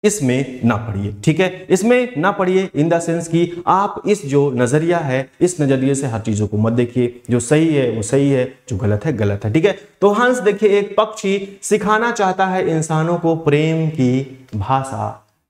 इसमें ना पढ़िए ठीक है इसमें ना पढ़िए इन द सेंस कि आप इस जो नजरिया है इस नजरिए से हर चीजों को मत देखिए जो सही है वो सही है जो गलत है गलत है ठीक है तो हंस देखिए एक पक्षी सिखाना चाहता है इंसानों को प्रेम की भाषा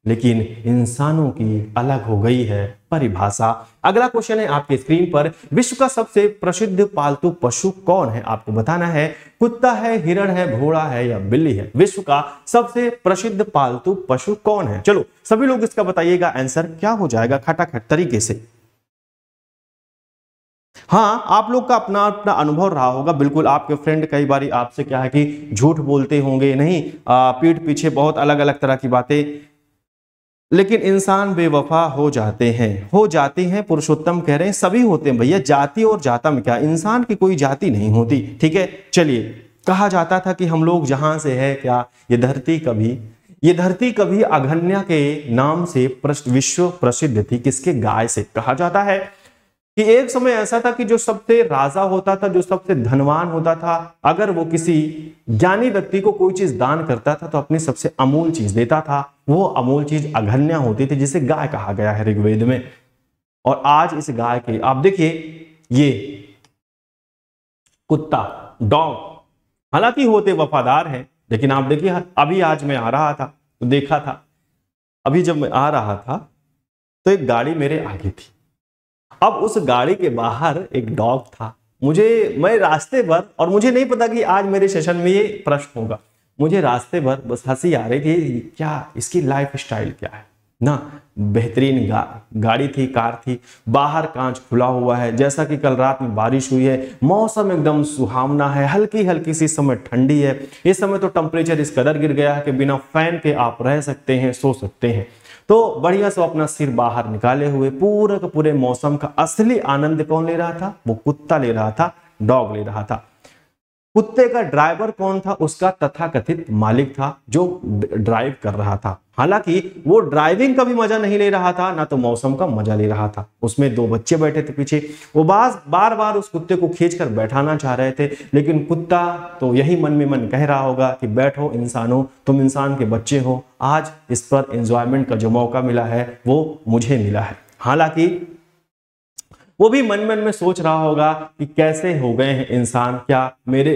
लेकिन इंसानों की अलग हो गई है परिभाषा अगला क्वेश्चन है आपके स्क्रीन पर विश्व का सबसे प्रसिद्ध पालतू पशु कौन है आपको बताना है कुत्ता है हिरण है घोड़ा है या बिल्ली है विश्व का सबसे प्रसिद्ध पालतू पशु कौन है चलो सभी लोग इसका बताइएगा आंसर क्या हो जाएगा खटाखट तरीके से हाँ आप लोग का अपना अपना अनुभव रहा होगा बिल्कुल आपके फ्रेंड कई बार आपसे क्या है कि झूठ बोलते होंगे नहीं पीठ पीछे बहुत अलग अलग तरह की बातें लेकिन इंसान बेवफा हो जाते हैं हो जाते हैं पुरुषोत्तम कह रहे हैं सभी होते हैं भैया जाति और जाता में क्या इंसान की कोई जाति नहीं होती ठीक है चलिए कहा जाता था कि हम लोग जहां से है क्या ये धरती कभी ये धरती कभी अघन्या के नाम से विश्व प्रसिद्ध थी किसके गाय से कहा जाता है कि एक समय ऐसा था कि जो सबसे राजा होता था जो सबसे धनवान होता था अगर वो किसी ज्ञानी व्यक्ति को कोई चीज दान करता था तो अपनी सबसे अमूल चीज देता था वो अमूल चीज अघन्या होती थी जिसे गाय कहा गया है ऋग्वेद में और आज इस गाय के आप देखिए ये कुत्ता डॉग हालांकि होते तो वफादार हैं लेकिन आप देखिए अभी आज मैं आ रहा था तो देखा था अभी जब मैं आ रहा था तो एक गाड़ी मेरे आगे थी अब उस गाड़ी के बाहर एक डॉग था मुझे मैं रास्ते भर और मुझे नहीं पता कि आज मेरे सेशन में ये प्रश्न होगा मुझे रास्ते भर बस हंसी आ रही थी क्या इसकी लाइफ स्टाइल क्या है ना बेहतरीन गा, गाड़ी थी कार थी बाहर कांच खुला हुआ है जैसा कि कल रात में बारिश हुई है मौसम एकदम सुहावना है हल्की हल्की सी समय ठंडी है इस समय तो टेम्परेचर इस कदर गिर गया है कि बिना फैन के आप रह सकते हैं सो सकते हैं तो बढ़िया से अपना सिर बाहर निकाले हुए पूरे के पूरे मौसम का असली आनंद कौन ले रहा था वो कुत्ता ले रहा था डॉग ले रहा था कुत्ते का ड्राइवर कौन था उसका तथाकथित मालिक था जो ड्राइव कर रहा था हालांकि वो ड्राइविंग का भी मजा नहीं ले रहा था ना तो मौसम का मजा ले रहा था उसमें दो बच्चे बैठे थे पीछे वो बास बार बार उस कुत्ते को खींच कर बैठाना चाह रहे थे लेकिन कुत्ता तो यही मन में मन कह रहा होगा कि बैठो इंसानों तुम इंसान के बच्चे हो आज इस पर एंजॉयमेंट का जो मौका मिला है वो मुझे मिला है हालांकि वो भी मन मन में सोच रहा होगा कि कैसे हो गए हैं इंसान क्या मेरे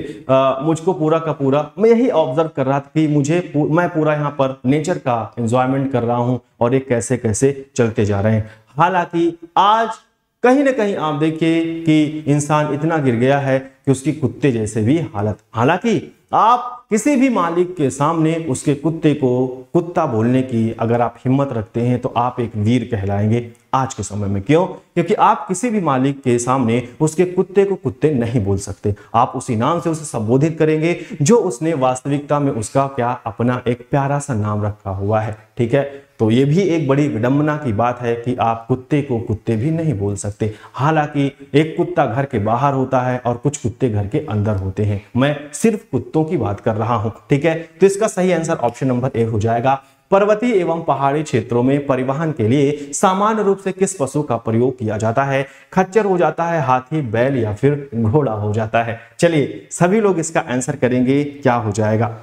मुझको पूरा का पूरा मैं यही ऑब्जर्व कर रहा था कि मुझे पूर, मैं पूरा यहाँ पर नेचर का एंजॉयमेंट कर रहा हूँ और ये कैसे कैसे चलते जा रहे हैं हालांकि आज कहीं ना कहीं आप देखिए कि इंसान इतना गिर गया है कि उसकी कुत्ते जैसे भी हालत हालांकि आप किसी भी मालिक के सामने उसके कुत्ते को कुत्ता बोलने की अगर आप हिम्मत रखते हैं तो आप एक वीर कहलाएंगे आज के समय में क्यों क्योंकि आप किसी भी मालिक के सामने उसके कुत्ते को कुत्ते नहीं बोल सकते आप उसी नाम से उसे संबोधित करेंगे जो उसने वास्तविकता में उसका क्या अपना एक प्यारा सा नाम रखा हुआ है ठीक है तो ये भी एक बड़ी विडंबना की बात है कि आप कुत्ते को कुत्ते भी नहीं बोल सकते हालांकि एक कुत्ता घर के बाहर होता है और कुछ कुत्ते घर के अंदर होते हैं मैं सिर्फ कुत्तों की बात कर रहा हूं ठीक है तो इसका सही आंसर ऑप्शन नंबर ए हो जाएगा पर्वतीय एवं पहाड़ी क्षेत्रों में परिवहन के लिए सामान्य रूप से किस पशु का प्रयोग किया जाता है खच्चर हो जाता है हाथी बैल या फिर घोड़ा हो जाता है चलिए सभी लोग इसका आंसर करेंगे क्या हो जाएगा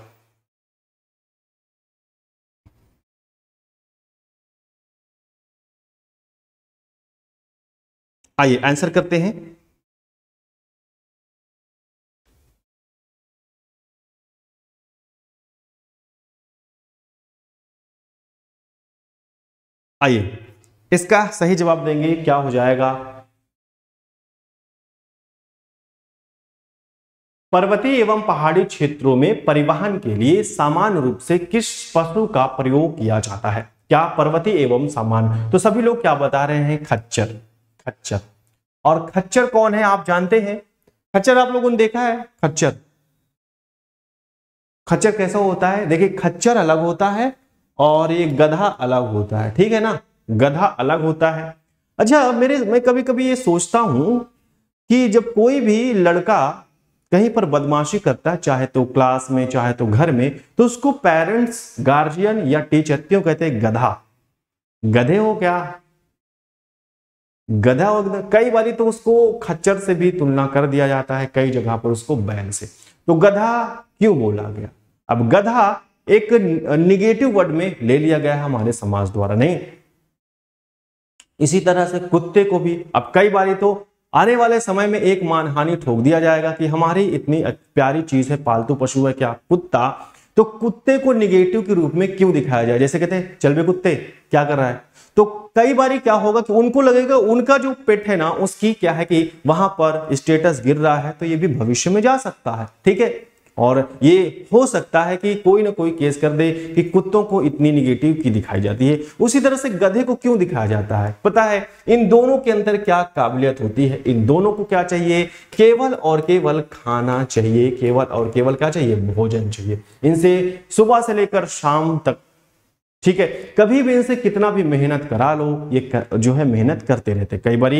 आइए आंसर करते हैं आइए इसका सही जवाब देंगे क्या हो जाएगा पर्वतीय एवं पहाड़ी क्षेत्रों में परिवहन के लिए सामान्य रूप से किस पशु का प्रयोग किया जाता है क्या पर्वतीय एवं सामान्य तो सभी लोग क्या बता रहे हैं खच्चर खच्चर और खच्चर कौन है आप जानते हैं खच्चर आप लोगों ने देखा है खच्चर खच्चर कैसा होता है देखिए खच्चर अलग होता है और ये गधा अलग होता है ठीक है ना गधा अलग होता है अच्छा मेरे मैं कभी कभी ये सोचता हूं कि जब कोई भी लड़का कहीं पर बदमाशी करता है चाहे तो क्लास में चाहे तो घर में तो उसको पेरेंट्स गार्जियन या टीचर क्यों कहते हैं गधा गधे हो क्या गधा और गधा कई बारी तो उसको खच्चर से भी तुलना कर दिया जाता है कई जगह पर उसको बैल से तो गधा क्यों बोला गया अब गधा एक निगेटिव वर्ड में ले लिया गया हमारे समाज द्वारा नहीं इसी तरह से कुत्ते को भी अब कई बारी तो आने वाले समय में एक मानहानि ठोक दिया जाएगा कि हमारी इतनी प्यारी चीज है पालतू पशु है क्या कुत्ता तो कुत्ते को निगेटिव के रूप में क्यों दिखाया जाए जैसे कहते हैं चल बे कुत्ते क्या कर रहा है तो कई बार क्या होगा कि उनको लगेगा उनका जो पेट है ना उसकी क्या है कि वहां पर स्टेटस गिर रहा है तो ये भी भविष्य में जा सकता है ठीक है और ये हो सकता है कि कोई ना कोई केस कर दे कि कुत्तों को इतनी निगेटिव की दिखाई जाती है उसी तरह से गधे को क्यों दिखाया जाता है पता है इन दोनों के अंदर क्या काबिलियत होती है इन दोनों को क्या चाहिए केवल और केवल खाना चाहिए केवल और केवल क्या चाहिए भोजन चाहिए इनसे सुबह से लेकर शाम तक ठीक है कभी भी इनसे कितना भी मेहनत करा लो ये कर, जो है मेहनत करते रहते कई बार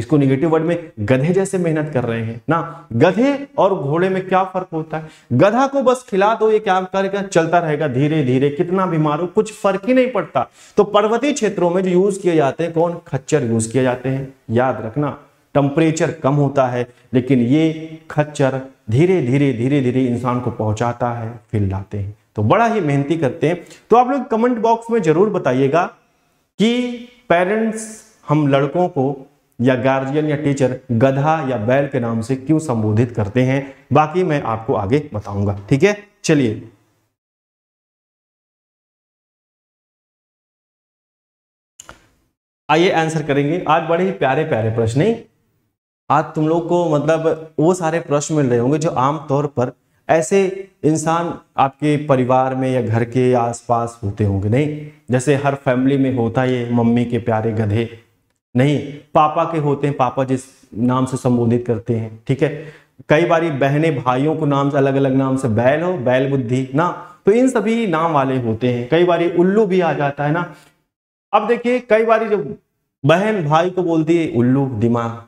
इसको निगेटिव वर्ड में गधे जैसे मेहनत कर रहे हैं ना गधे और घोड़े में क्या फर्क होता है गधा को बस खिला दो ये क्या करेगा चलता रहेगा धीरे धीरे कितना भी मारो कुछ फर्क ही नहीं पड़ता तो पर्वतीय क्षेत्रों में जो यूज किए जाते हैं कौन खच्चर यूज किए जाते हैं याद रखना टेम्परेचर कम होता है लेकिन ये खच्चर धीरे धीरे धीरे धीरे इंसान को पहुंचाता है फिर लाते हैं तो बड़ा ही मेहनती करते हैं तो आप लोग कमेंट बॉक्स में जरूर बताइएगा कि पेरेंट्स हम लड़कों को या गार्जियन या टीचर गधा या बैल के नाम से क्यों संबोधित करते हैं बाकी मैं आपको आगे बताऊंगा ठीक है चलिए आइए आंसर करेंगे आज बड़े ही प्यारे प्यारे प्रश्न आज तुम लोग को मतलब वो सारे प्रश्न मिल रहे होंगे जो आमतौर पर ऐसे इंसान आपके परिवार में या घर के आसपास होते होंगे नहीं जैसे हर फैमिली में होता है मम्मी के प्यारे गधे नहीं पापा के होते हैं पापा जिस नाम से संबोधित करते हैं ठीक है कई बार बहने भाइयों को नाम से अलग अलग नाम से बैल हो बैल बुद्धि ना तो इन सभी नाम वाले होते हैं कई बार उल्लू भी आ जाता है ना अब देखिए कई बार जो बहन भाई को बोलती है उल्लू दिमाग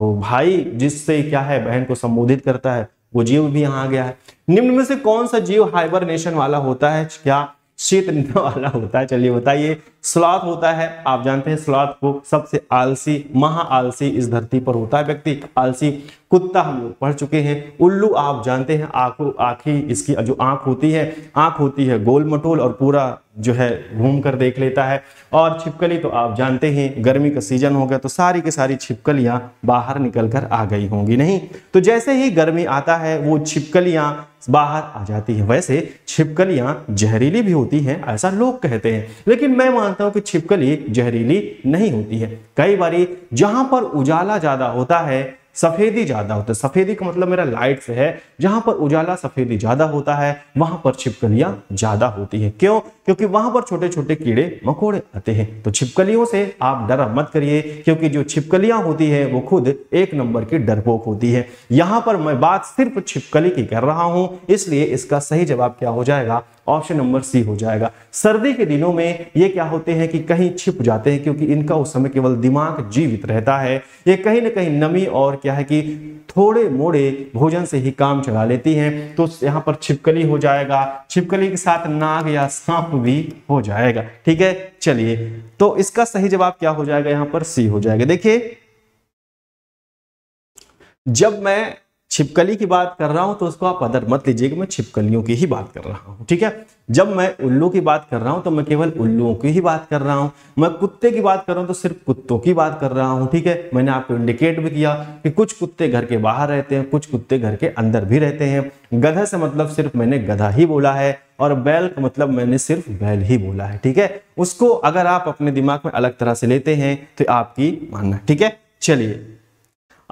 तो भाई जिससे क्या है बहन को संबोधित करता है वो जीव भी यहाँ आ गया है निम्न में से कौन सा जीव हाइबरनेशन वाला होता है क्या शीत वाला होता है चलिए बताइए स्लॉथ होता है आप जानते हैं स्लॉथ को सबसे आलसी महा आलसी इस धरती पर होता है व्यक्ति आलसी कुत्ता हम लोग पढ़ चुके हैं उल्लू आप जानते हैं आंखों आंखी इसकी जो आंख होती है आंख होती है गोल मटोल और पूरा जो है घूम कर देख लेता है और छिपकली तो आप जानते हैं गर्मी का सीजन हो गया तो सारी की सारी छिपकलियां बाहर निकल कर आ गई होंगी नहीं तो जैसे ही गर्मी आता है वो छिपकलियां बाहर आ जाती है वैसे छिपकलियां जहरीली भी होती हैं ऐसा लोग कहते हैं लेकिन मैं वहां मानता हूं कि छिपकली जहरीली नहीं होती है कई बार जहां पर उजाला ज्यादा होता है सफेदी ज्यादा होता है सफेदी का मतलब मेरा लाइट से है जहां पर उजाला सफेदी ज्यादा होता है वहां पर छिपकलियां ज्यादा होती है क्यों क्योंकि वहां पर छोटे छोटे कीड़े मकोड़े आते हैं तो छिपकलियों से आप डरा मत करिए क्योंकि जो छिपकलियां होती है वो खुद एक नंबर की डरपोक होती है यहां पर मैं बात सिर्फ छिपकली की कर रहा हूं इसलिए इसका सही जवाब क्या हो जाएगा ऑप्शन नंबर सी हो जाएगा सर्दी के दिनों में ये क्या होते हैं कि कहीं छिप जाते हैं क्योंकि इनका उस समय केवल दिमाग जीवित रहता है ये कहीं ना कहीं नमी और क्या है कि थोड़े मोड़े भोजन से ही काम चला लेती हैं तो यहाँ पर छिपकली हो जाएगा छिपकली के साथ नाग या सांप भी हो जाएगा ठीक है चलिए तो इसका सही जवाब क्या हो जाएगा यहाँ पर सी हो जाएगा देखिए जब मैं छिपकली की बात कर रहा हूं तो उसको आप अदर मत लीजिए कि मैं छिपकलियों की ही बात कर रहा हूं ठीक है जब मैं उल्लू की बात कर रहा हूं तो मैं केवल उल्लुओं की ही बात कर रहा हूं मैं कुत्ते की बात कर रहा हूं तो सिर्फ कुत्तों की बात कर रहा हूं ठीक है मैंने आपको इंडिकेट भी किया कि कुछ कुत्ते घर के बाहर रहते हैं कुछ कुत्ते घर के अंदर भी रहते हैं गधा से मतलब सिर्फ मैंने गधा ही बोला है और बैल का मतलब मैंने सिर्फ बैल ही बोला है ठीक है उसको अगर आप अपने दिमाग में अलग तरह से लेते हैं तो आपकी मानना ठीक है चलिए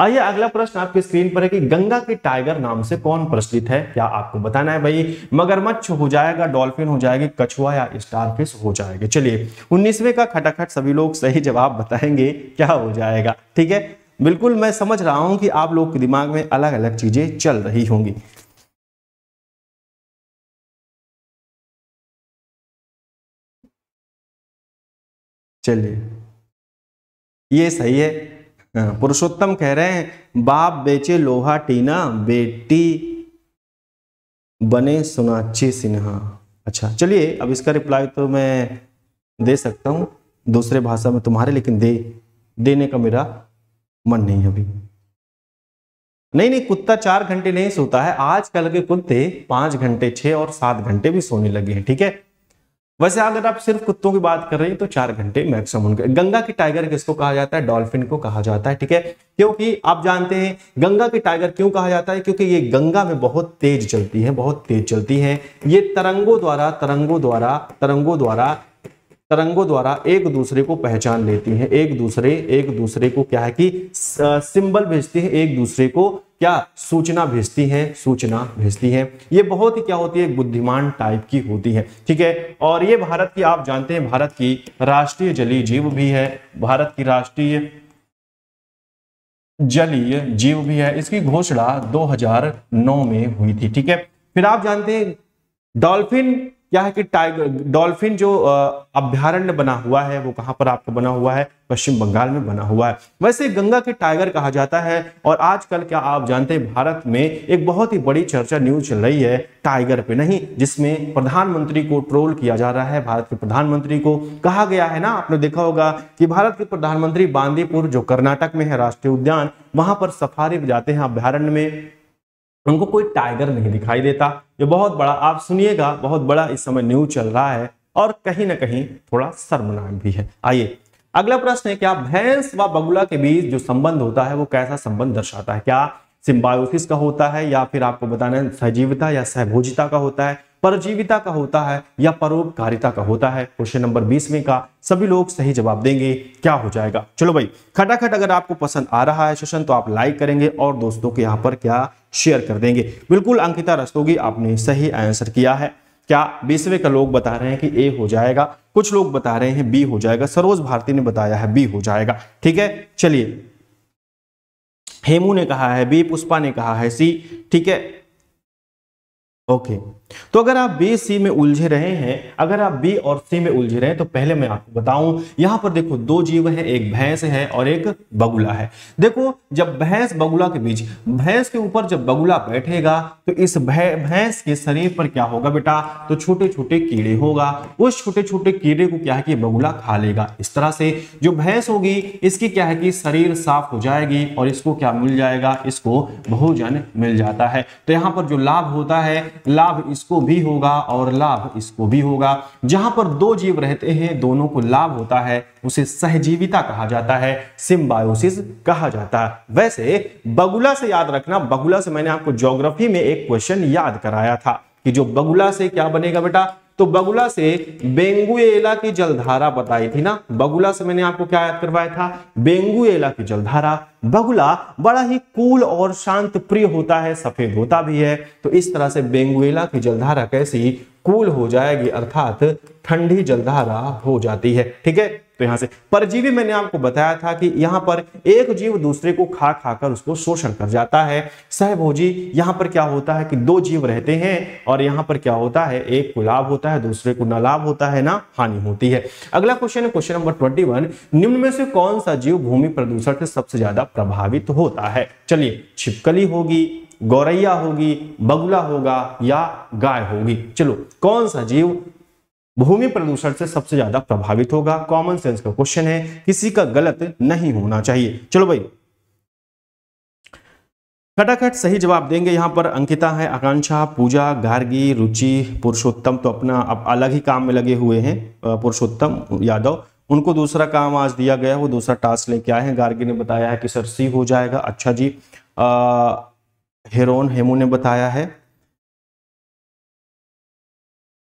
आइए अगला प्रश्न आपके स्क्रीन पर है कि गंगा के टाइगर नाम से कौन प्रचलित है क्या आपको बताना है भाई मगरमच्छ हो जाएगा डॉल्फिन हो जाएगी कछुआ या स्टारफिश हो जाएगी चलिए उन्नीसवे का खटाखट सभी लोग सही जवाब बताएंगे क्या हो जाएगा ठीक है बिल्कुल मैं समझ रहा हूं कि आप लोग के दिमाग में अलग अलग चीजें चल रही होंगी चलिए ये सही है हाँ, पुरुषोत्तम कह रहे हैं बाप बेचे लोहा टीना बेटी बने सुनाची सिन्हा अच्छा चलिए अब इसका रिप्लाई तो मैं दे सकता हूं दूसरे भाषा में तुम्हारे लेकिन दे देने का मेरा मन नहीं अभी नहीं नहीं कुत्ता चार घंटे नहीं सोता है आजकल के कुत्ते पांच घंटे छह और सात घंटे भी सोने लगे हैं ठीक है वैसे अगर आप सिर्फ कुत्तों की बात कर रहे हैं तो चार घंटे मैक्सिमम उनके गंगा के टाइगर किसको कहा जाता है डॉल्फिन को कहा जाता है ठीक है क्योंकि आप जानते हैं गंगा के टाइगर क्यों कहा जाता है क्योंकि ये गंगा में बहुत तेज चलती है बहुत तेज चलती है ये तरंगों द्वारा तरंगों द्वारा तरंगों द्वारा तरंगों द्वारा एक दूसरे को पहचान लेती हैं एक दूसरे एक दूसरे को क्या है कि सिंबल भेजती हैं एक दूसरे को क्या सूचना भेजती हैं सूचना भेजती हैं ये बहुत ही क्या होती है बुद्धिमान टाइप की होती है ठीक है और ये भारत की आप जानते हैं भारत की राष्ट्रीय जलीय जीव भी है भारत की राष्ट्रीय जलीय जीव भी है इसकी घोषणा 2009 में हुई थी ठीक है फिर आप जानते हैं डॉल्फिन क्या है कि टाइगर डॉल्फिन जो अभ्यारण्य बना हुआ है वो कहां पर आपको बना हुआ है पश्चिम बंगाल में बना हुआ है वैसे गंगा के टाइगर कहा जाता है और आजकल क्या आप जानते हैं भारत में एक बहुत ही बड़ी चर्चा न्यूज चल रही है टाइगर पे नहीं जिसमें प्रधानमंत्री को ट्रोल किया जा रहा है भारत के प्रधानमंत्री को कहा गया है ना आपने देखा होगा कि भारत के प्रधानमंत्री बांदीपुर जो कर्नाटक में है राष्ट्रीय उद्यान वहां पर सफारी जाते हैं अभ्यारण्य में उनको कोई टाइगर नहीं दिखाई देता ये बहुत बड़ा आप सुनिएगा बहुत बड़ा इस समय न्यूज चल रहा है और कहीं ना कहीं थोड़ा शर्मनाक भी है आइए अगला प्रश्न है क्या भैंस व बगुला के बीच जो संबंध होता है वो कैसा संबंध दर्शाता है क्या सिम्बायोसिस का होता है या फिर आपको बताना है सहजीविता या सहभोजिता का होता है परजीविता का होता है या परोपकारिता का होता है क्वेश्चन नंबर बीसवें का सभी लोग सही जवाब देंगे क्या हो जाएगा चलो भाई खटाखट अगर आपको पसंद आ रहा है सेशन तो आप लाइक करेंगे और दोस्तों के यहाँ पर क्या शेयर कर देंगे बिल्कुल अंकिता रस्तोगी आपने सही आंसर किया है क्या बीसवें का लोग बता रहे हैं कि ए हो जाएगा कुछ लोग बता रहे हैं बी हो जाएगा सरोज भारती ने बताया है बी हो जाएगा ठीक है चलिए हेमू ने कहा है बी पुष्पा ने कहा है सी ठीक है ओके तो अगर आप बी सी में उलझे रहे हैं अगर आप बी और सी में उलझे रहे हैं तो पहले मैं आपको बताऊं यहां पर देखो दो जीव है एक भैंस है और एक बगुला है देखो जब भैंस बगुला के बीच भैंस के ऊपर जब बगुला बैठेगा तो इस भैंस के शरीर पर क्या होगा बेटा तो छोटे छोटे कीड़े होगा उस छोटे छोटे कीड़े को क्या है कि बगुला खा लेगा इस तरह से जो भैंस होगी इसकी क्या है कि शरीर साफ हो जाएगी और इसको क्या मिल जाएगा इसको भोजन मिल जाता है तो यहां पर जो लाभ होता है लाभ इसको भी होगा और लाभ इसको भी होगा जहां पर दो जीव रहते हैं दोनों को लाभ होता है उसे सहजीविता कहा जाता है सिम्बायोसिस कहा जाता है वैसे बगुला से याद रखना बगुला से मैंने आपको ज्योग्राफी में एक क्वेश्चन याद कराया था कि जो बगुला से क्या बनेगा बेटा तो बगुला से बेंगुएला की जलधारा बताई थी ना बगुला से मैंने आपको क्या याद करवाया था बेंगुएला की जलधारा बगुला बड़ा ही कूल और शांत प्रिय होता है सफेद होता भी है तो इस तरह से बेंगुएला की जलधारा कैसी कूल हो जाएगी अर्थात ठंडी जलधारा हो जाती है ठीक है तो यहां से परजीवी मैंने आपको बताया था कि यहां पर एक जीव दूसरे को खा खाकर उसको शोषण कर जाता है सहभोजी यहां पर क्या होता है कि दो जीव रहते हैं और यहां पर क्या होता है एक को लाभ होता है दूसरे को ना लाभ होता है ना हानि होती है अगला क्वेश्चन है क्वेश्चन नंबर ट्वेंटी निम्न में से कौन सा जीव भूमि प्रदूषण से सबसे ज्यादा प्रभावित होता है चलिए छिपकली होगी गौरैया होगी बगुला होगा या गाय होगी चलो कौन सा जीव भूमि प्रदूषण से सबसे ज्यादा प्रभावित होगा कॉमन सेंस का क्वेश्चन है किसी का गलत नहीं होना चाहिए चलो भाई खटाखट सही जवाब देंगे यहाँ पर अंकिता है आकांक्षा पूजा गार्गी रुचि पुरुषोत्तम तो अपना अब अलग ही काम में लगे हुए हैं पुरुषोत्तम यादव उनको दूसरा काम आज दिया गया वो दूसरा टास्क लेके आए हैं गार्गी ने बताया है कि सर सी हो जाएगा अच्छा जी अः हेरोन हेमू ने बताया है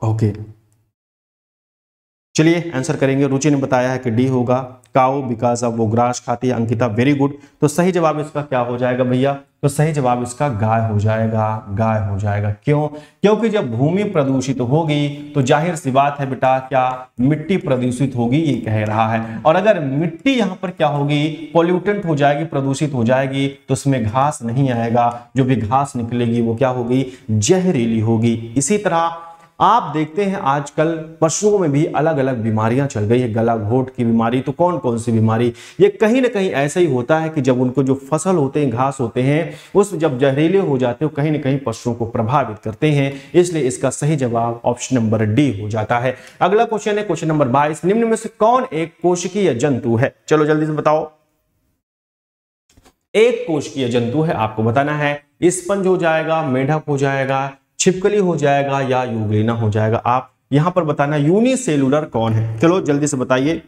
ओके चलिए आंसर करेंगे रुचि ने बताया है कि डी होगा काओ बिकॉज ऑफ वो ग्रास खाती है अंकिता वेरी गुड तो सही जवाब इसका क्या हो जाएगा भैया तो सही जवाब इसका गाय हो जाएगा गाय हो जाएगा क्यों क्योंकि जब भूमि प्रदूषित होगी तो जाहिर सी बात है बेटा क्या मिट्टी प्रदूषित होगी ये कह रहा है और अगर मिट्टी यहां पर क्या होगी पोल्यूटेंट हो जाएगी प्रदूषित हो जाएगी तो उसमें घास नहीं आएगा जो भी घास निकलेगी वो क्या होगी जहरीली होगी इसी तरह आप देखते हैं आजकल पशुओं में भी अलग अलग बीमारियां चल गई है गला घोट की बीमारी तो कौन कौन सी बीमारी ये कहीं ना कहीं ऐसा ही होता है कि जब उनको जो फसल होते हैं घास होते हैं उस जब जहरीले हो जाते हो तो कहीं ना कहीं पशुओं को प्रभावित करते हैं इसलिए इसका सही जवाब ऑप्शन नंबर डी हो जाता है अगला क्वेश्चन है क्वेश्चन नंबर बाईस निम्न में से कौन एक कोशिकीय जंतु है चलो जल्दी से बताओ एक कोशिकीय जंतु है आपको बताना है स्पंज हो जाएगा मेढक हो जाएगा छिपकली हो जाएगा या यूग्रीना हो जाएगा आप यहां पर बताना यूनिसेलुलर कौन है चलो जल्दी से बताइए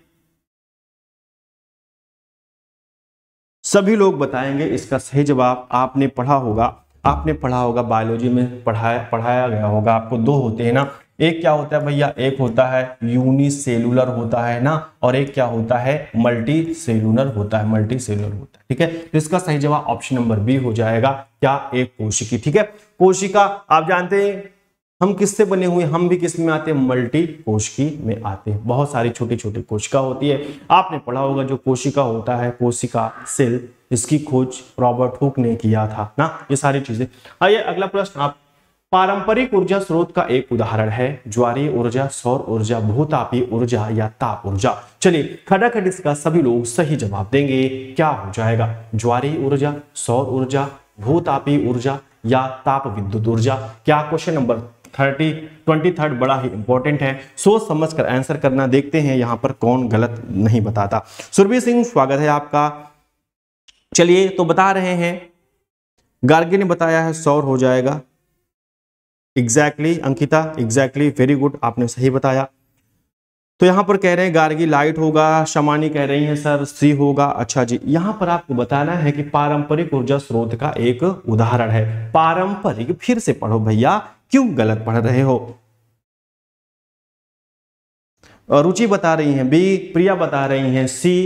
सभी लोग बताएंगे इसका सही जवाब आपने पढ़ा होगा आपने पढ़ा होगा बायोलॉजी में पढ़ाया पढ़ाया गया होगा आपको दो होते हैं ना एक क्या होता है भैया एक होता है यूनिसेलुलर होता है ना और एक क्या होता है मल्टी सेलुलर होता है मल्टी सेलुलर होता है ठीक है तो इसका सही जवाब ऑप्शन नंबर बी हो जाएगा क्या एक कोशिकी ठीक है कोशिका आप जानते हैं हम किससे बने हुए हम भी किस में आते हैं मल्टी कोशिकी में आते हैं बहुत सारी छोटी छोटी कोशिका होती है आपने पढ़ा होगा जो कोशिका होता है कोशिका सेल इसकी खोज रॉबर्ट हुक ने किया था ना ये सारी चीजें आइए अगला प्रश्न आप पारंपरिक ऊर्जा स्रोत का एक उदाहरण है ज्वारीय ऊर्जा सौर ऊर्जा भूतापी ऊर्जा या ताप ऊर्जा चलिए खटाखट इसका सभी लोग सही जवाब देंगे क्या हो जाएगा ज्वारीय ऊर्जा सौर ऊर्जा भूतापी ऊर्जा या ताप विद्युत ऊर्जा क्या question number thirty twenty third बड़ा ही इंपॉर्टेंट है सोच समझ कर आंसर करना देखते हैं यहां पर कौन गलत नहीं बताता सुरभि सिंह स्वागत है आपका चलिए तो बता रहे हैं गार्गे ने बताया है सौर हो जाएगा exactly exactly, Ankita exactly very good आपने सही बताया तो यहाँ पर कह रहे हैं गार्गी लाइट होगा शमानी कह रही हैं सर सी होगा अच्छा जी यहाँ पर आपको बताना है कि पारंपरिक ऊर्जा स्रोत का एक उदाहरण है पारंपरिक फिर से पढ़ो भैया क्यों गलत पढ़ रहे हो रुचि बता रही हैं बी प्रिया बता रही हैं सी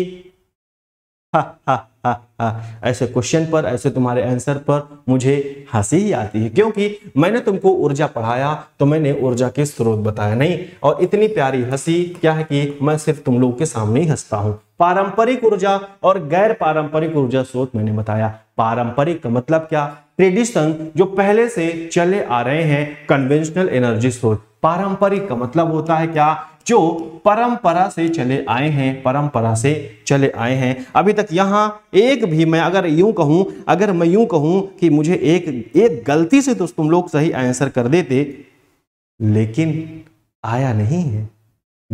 हा हा हाँ, हाँ, ऐसे क्वेश्चन पर ऐसे तुम्हारे आंसर पर मुझे हंसी ही आती है क्योंकि मैंने तुमको ऊर्जा पढ़ाया तो मैंने ऊर्जा के स्रोत बताया नहीं और इतनी प्यारी हंसी क्या है कि मैं सिर्फ तुम लोगों के सामने ही हंसता हूँ पारंपरिक ऊर्जा और गैर पारंपरिक ऊर्जा स्रोत मैंने बताया पारंपरिक का मतलब क्या ट्रेडिशन जो पहले से चले आ रहे हैं कन्वेंशनल एनर्जी स्रोत पारंपरिक का मतलब होता है क्या जो परंपरा से चले आए हैं परंपरा से चले आए हैं अभी तक यहाँ एक भी मैं अगर यूं कहूं अगर मैं यूं कहूं कि मुझे एक एक गलती से तो तुम लोग सही आंसर कर देते लेकिन आया नहीं है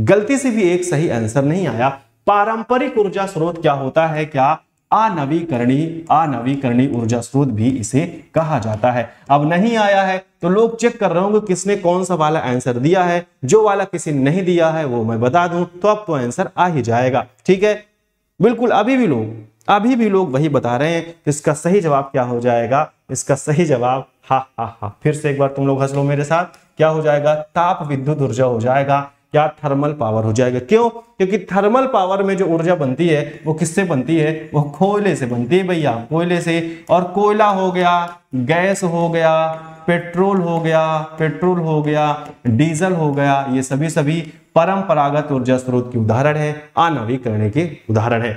गलती से भी एक सही आंसर नहीं आया पारंपरिक ऊर्जा स्रोत क्या होता है क्या अनवीकरणीय अनवीकरणीय ऊर्जा स्रोत भी इसे कहा जाता है अब नहीं आया है तो लोग चेक कर रहे होंगे किसने कौन सा वाला आंसर दिया है जो वाला किसी ने नहीं दिया है वो मैं बता दूं तो अब तो आंसर आ ही जाएगा ठीक है बिल्कुल अभी भी लोग अभी भी लोग वही बता रहे हैं कि इसका सही जवाब क्या हो जाएगा इसका सही जवाब हा हा हा फिर से एक बार तुम लोग हंस लो मेरे साथ क्या हो जाएगा ताप विद्युत ऊर्जा हो जाएगा क्या थर्मल पावर हो जाएगा क्यों क्योंकि थर्मल पावर में जो ऊर्जा बनती है वो किससे बनती है वो कोयले से बनती है भैया कोयले से और कोयला हो गया गैस हो गया पेट्रोल हो गया पेट्रोल हो गया डीजल हो गया ये सभी सभी परंपरागत ऊर्जा स्रोत के उदाहरण है करने के उदाहरण है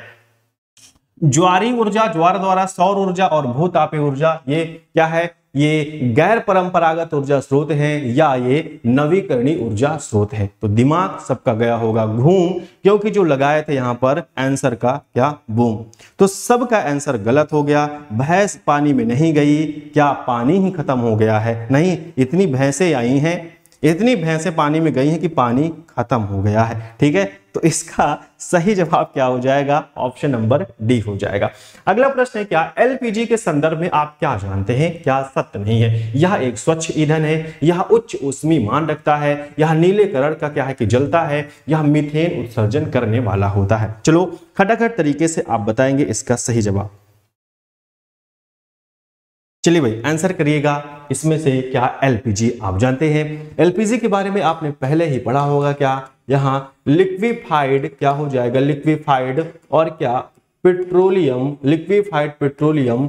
ज्वारी ऊर्जा ज्वार द्वारा सौर ऊर्जा और भूतापी ऊर्जा ये क्या है ये गैर परंपरागत ऊर्जा स्रोत हैं या ये नवीकरणीय ऊर्जा स्रोत है तो दिमाग सबका गया होगा घूम क्योंकि जो लगाए थे यहां पर आंसर का क्या बूम तो सबका आंसर गलत हो गया भैंस पानी में नहीं गई क्या पानी ही खत्म हो गया है नहीं इतनी भैंसें आई हैं इतनी भैंसें पानी में गई हैं कि पानी खत्म हो गया है ठीक है तो इसका सही जवाब क्या हो जाएगा ऑप्शन नंबर डी हो जाएगा अगला प्रश्न है क्या एलपीजी के संदर्भ में आप क्या जानते हैं क्या सत्य नहीं है यह एक स्वच्छ ईंधन है यह उच्च उष्मी मान रखता है यह नीले कलर का क्या है कि जलता है यह मिथेन उत्सर्जन करने वाला होता है चलो खटाखट तरीके से आप बताएंगे इसका सही जवाब चलिए भाई आंसर करिएगा इसमें से क्या एलपीजी आप जानते हैं एलपीजी के बारे में आपने पहले ही पढ़ा होगा क्या यहाँ लिक्विफाइड क्या हो जाएगा लिक्विफाइड और क्या पेट्रोलियम लिक्विफाइड पेट्रोलियम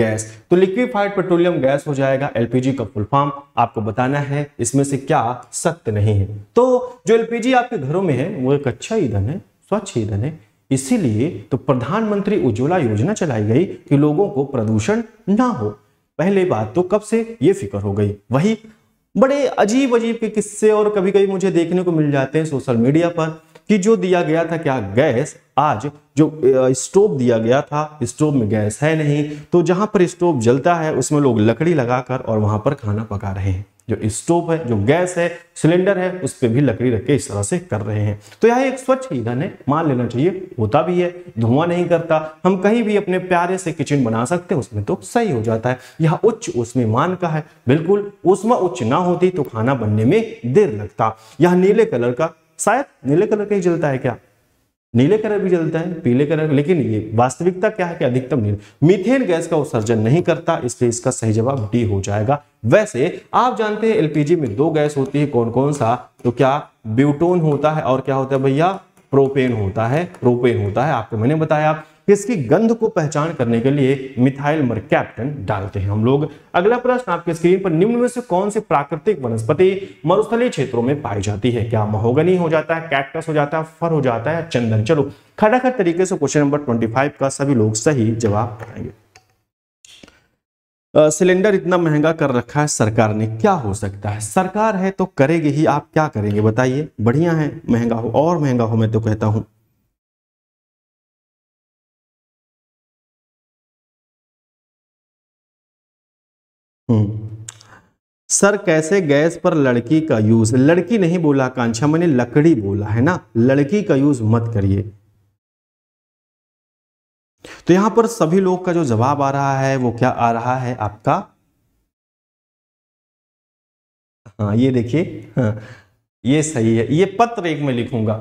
गैस तो लिक्विफाइड पेट्रोलियम गैस हो जाएगा एलपीजी का फुल फॉर्म आपको बताना है इसमें से क्या सख्त नहीं है तो जो एलपीजी आपके घरों में है वो एक अच्छा ईंधन है स्वच्छ ईंधन है इसीलिए तो प्रधानमंत्री उज्ज्वला योजना चलाई गई कि लोगों को प्रदूषण ना हो पहले बात तो कब से ये फिक्र हो गई वही बड़े अजीब अजीब के किस्से और कभी कभी मुझे देखने को मिल जाते हैं सोशल मीडिया पर कि जो दिया गया था क्या गैस आज जो स्टोव दिया गया था स्टोव में गैस है नहीं तो जहां पर स्टोव जलता है उसमें लोग लकड़ी लगाकर और वहां पर खाना पका रहे हैं जो स्टोव है जो गैस है सिलेंडर है उस पर भी लकड़ी रख के इस तरह से कर रहे हैं तो यह एक स्वच्छ ईंधन है मान लेना चाहिए होता भी है धुआं नहीं करता हम कहीं भी अपने प्यारे से किचन बना सकते हैं उसमें तो सही हो जाता है यह उच्च उसमें मान का है बिल्कुल उसमें उच्च ना होती तो खाना बनने में देर लगता यह नीले कलर का शायद नीले कलर का ही जलता है क्या नीले कलर भी जलता है पीले कलर लेकिन ये वास्तविकता क्या है कि अधिकतम नील मीथेन गैस का उत्सर्जन नहीं करता इसलिए इसका सही जवाब डी हो जाएगा वैसे आप जानते हैं एलपीजी में दो गैस होती है कौन कौन सा तो क्या ब्यूटोन होता है और क्या होता है भैया प्रोपेन होता है प्रोपेन होता है आपको मैंने बताया इसकी गंध को पहचान करने के लिए मिथाइल मरकैप्टन डालते हैं हम लोग अगला प्रश्न आपके स्क्रीन पर निम्न में से कौन सी प्राकृतिक वनस्पति मरुस्थलीय क्षेत्रों में पाई जाती है क्या महोगनी हो जाता है कैक्टस हो जाता है फर हो जाता है चंदन चलो खटाखट तरीके से क्वेश्चन नंबर ट्वेंटी का सभी लोग सही जवाब पाएंगे सिलेंडर इतना महंगा कर रखा है सरकार ने क्या हो सकता है सरकार है तो करेगी ही आप क्या करेंगे बताइए बढ़िया है महंगा हो और महंगा हो मैं तो कहता हूं हम्म। सर कैसे गैस पर लड़की का यूज लड़की नहीं बोला कांक्षा मैंने लकड़ी बोला है ना लड़की का यूज मत करिए तो यहां पर सभी लोग का जो जवाब आ रहा है वो क्या आ रहा है आपका हाँ ये देखिए हाँ ये सही है ये पत्र एक में लिखूंगा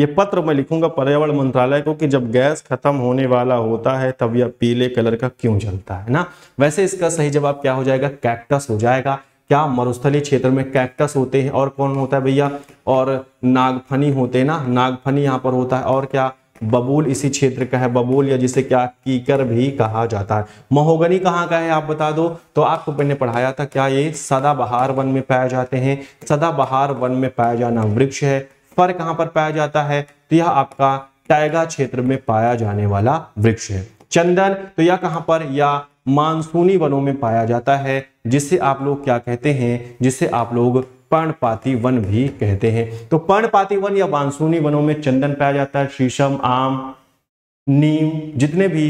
ये पत्र मैं लिखूंगा पर्यावरण मंत्रालय को कि जब गैस खत्म होने वाला होता है तब यह पीले कलर का क्यों जलता है ना वैसे इसका सही जवाब क्या हो जाएगा कैक्टस हो जाएगा क्या मरुस्थली क्षेत्र में कैक्टस होते हैं और कौन होता है भैया और नागफनी होते हैं ना नागफनी यहाँ पर होता है और क्या बबूल इसी क्षेत्र का है बबूल या जिसे क्या कीकर भी कहा जाता है महोगनी कहाँ का है आप बता दो तो आपको मैंने पढ़ाया था क्या ये सदाबहार वन में पाए जाते हैं सदाबहार वन में पाया जाना वृक्ष है फर कहां पर पाया जाता है तो यह आपका टाइगा क्षेत्र में पाया जाने वाला वृक्ष है चंदन तो यह कहां पर या मानसूनी वनों में पाया जाता है जिसे आप लोग क्या कहते हैं जिसे आप लोग पर्णपाती वन भी कहते हैं तो पर्णपाती वन या मानसूनी वनों में चंदन पाया जाता है शीशम आम नीम जितने भी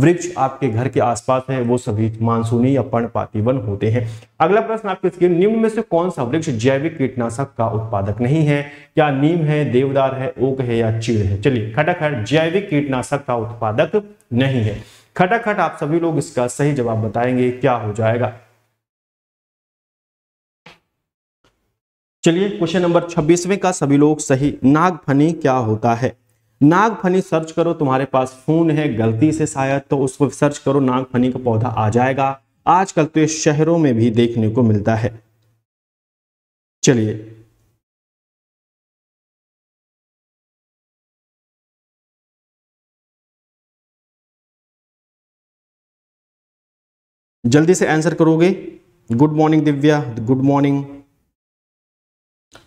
वृक्ष आपके घर के आसपास है वो सभी मानसूनी या पर्णपाती वन होते हैं अगला प्रश्न आपके स्क्रीन निम्न में से कौन सा वृक्ष जैविक कीटनाशक का उत्पादक नहीं है क्या नीम है देवदार है ओक है या चीड़ है चलिए खटाखट जैविक कीटनाशक का उत्पादक नहीं है खटाखट आप सभी लोग इसका सही जवाब बताएंगे क्या हो जाएगा चलिए क्वेश्चन नंबर छब्बीसवें का सभी लोग सही नागफनी क्या होता है नागफनी फनी सर्च करो तुम्हारे पास फोन है गलती से शायद तो उसको सर्च करो नागफनी का पौधा आ जाएगा आजकल तो ये शहरों में भी देखने को मिलता है चलिए जल्दी से आंसर करोगे good morning Divya good morning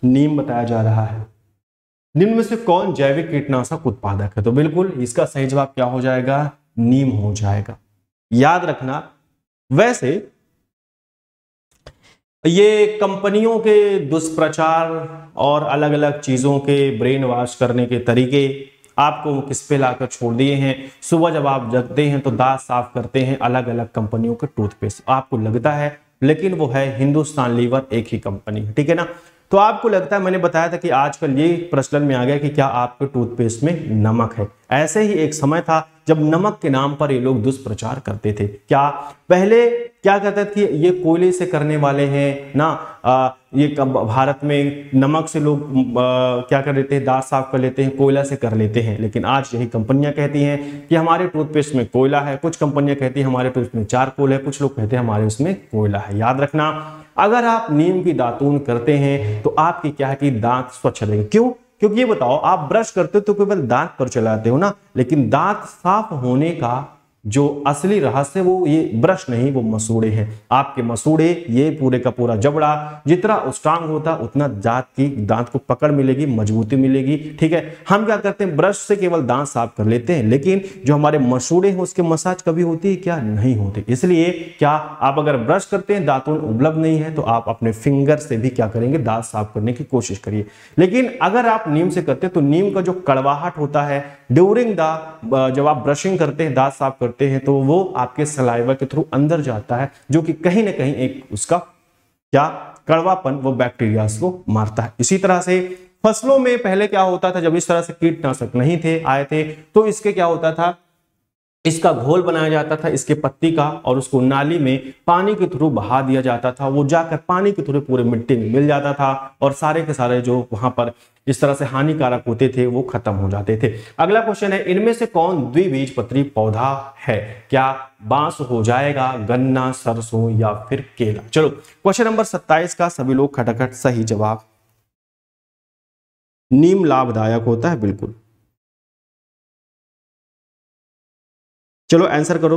नीम बताया जा रहा है निम्न में से कौन जैविक कीटनाशक उत्पादक है तो बिल्कुल इसका सही जवाब क्या हो जाएगा नीम हो जाएगा याद रखना वैसे ये कंपनियों के दुष्प्रचार और अलग अलग चीजों के ब्रेन वॉश करने के तरीके आपको किस पे लाकर छोड़ दिए हैं सुबह जब आप जगते हैं तो दांत साफ करते हैं अलग अलग कंपनियों के टूथपेस्ट आपको लगता है लेकिन वो है हिंदुस्तान लीवर एक ही कंपनी ठीक है ना तो आपको लगता है मैंने बताया था कि आजकल ये प्रचलन में आ गया कि क्या आपके टूथपेस्ट में नमक है ऐसे ही एक समय था जब नमक के नाम पर ये लोग दुष्प्रचार करते थे क्या पहले क्या कहते थे कि ये कोयले से करने वाले हैं ना आ, ये भारत में नमक से लोग आ, क्या कर लेते हैं दांत साफ कर लेते हैं कोयला से कर लेते हैं लेकिन आज यही कंपनियां कहती हैं कि हमारे टूथपेस्ट में कोयला है कुछ कंपनियां कहती हैं हमारे टूथपेस्ट में चार कोल है कुछ लोग कहते हैं हमारे उसमें कोयला है याद रखना अगर आप नीम की दातून करते हैं तो आपकी क्या है कि दांत स्वच्छ रहेंगे क्यों क्योंकि ये बताओ आप ब्रश करते हो तो केवल दांत पर चलाते हो ना लेकिन दांत साफ होने का जो असली रहस्य वो ये ब्रश नहीं वो मसूड़े हैं आपके मसूड़े ये पूरे का पूरा जबड़ा जितना स्ट्रांग होता उतना दांत की दांत को पकड़ मिलेगी मजबूती मिलेगी ठीक है हम क्या करते हैं ब्रश से केवल दांत साफ कर लेते हैं लेकिन जो हमारे मसूड़े हैं उसके मसाज कभी होती है क्या नहीं होती इसलिए क्या आप अगर ब्रश करते हैं दांतों में उपलब्ध नहीं है तो आप अपने फिंगर से भी क्या करेंगे दांत साफ करने की कोशिश करिए लेकिन अगर आप नीम से करते हैं तो नीम का जो कड़वाहट होता है ड्यूरिंग द जब आप ब्रशिंग करते हैं दांत साफ करते हैं तो वो आपके सलाइवा के थ्रू अंदर जाता है जो कि कहीं ना कहीं एक उसका क्या कड़वापन वो बैक्टीरिया को मारता है इसी तरह से फसलों में पहले क्या होता था जब इस तरह से कीटनाशक नहीं थे आए थे तो इसके क्या होता था इसका घोल बनाया जाता था इसके पत्ती का और उसको नाली में पानी के थ्रू बहा दिया जाता था वो जाकर पानी के थ्रू पूरे मिट्टी में मिल जाता था और सारे के सारे जो वहां पर इस तरह से हानिकारक होते थे वो खत्म हो जाते थे अगला क्वेश्चन है इनमें से कौन द्विबीज पत्री पौधा है क्या बांस हो जाएगा गन्ना सरसों या फिर केला चलो क्वेश्चन नंबर सत्ताईस का सभी लोग खटाखट सही जवाब नीम लाभदायक होता है बिल्कुल चलो आंसर करो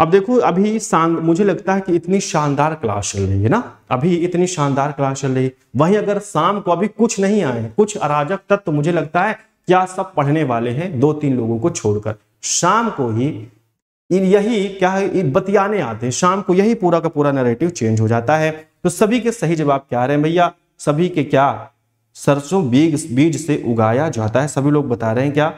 अब देखो अभी शान मुझे लगता है कि इतनी शानदार क्लास चल रही है ना अभी इतनी शानदार क्लास चल रही है अगर शाम को अभी कुछ नहीं आए कुछ अराजक तत्व तो मुझे लगता है क्या सब पढ़ने वाले हैं दो तीन लोगों को छोड़कर शाम को ही यही क्या है बतियाने आते हैं शाम को यही पूरा का पूरा नैरेटिव चेंज हो जाता है तो सभी के सही जवाब क्या रहे हैं भैया सभी के क्या सरसों बीज बीज से उगाया जाता है सभी लोग बता रहे हैं क्या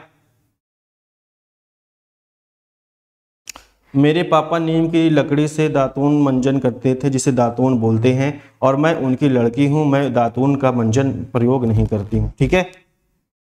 मेरे पापा नीम की लकड़ी से दातून मंजन करते थे जिसे दातून बोलते हैं और मैं उनकी लड़की हूं मैं दातून का मंजन प्रयोग नहीं करती हूं ठीक है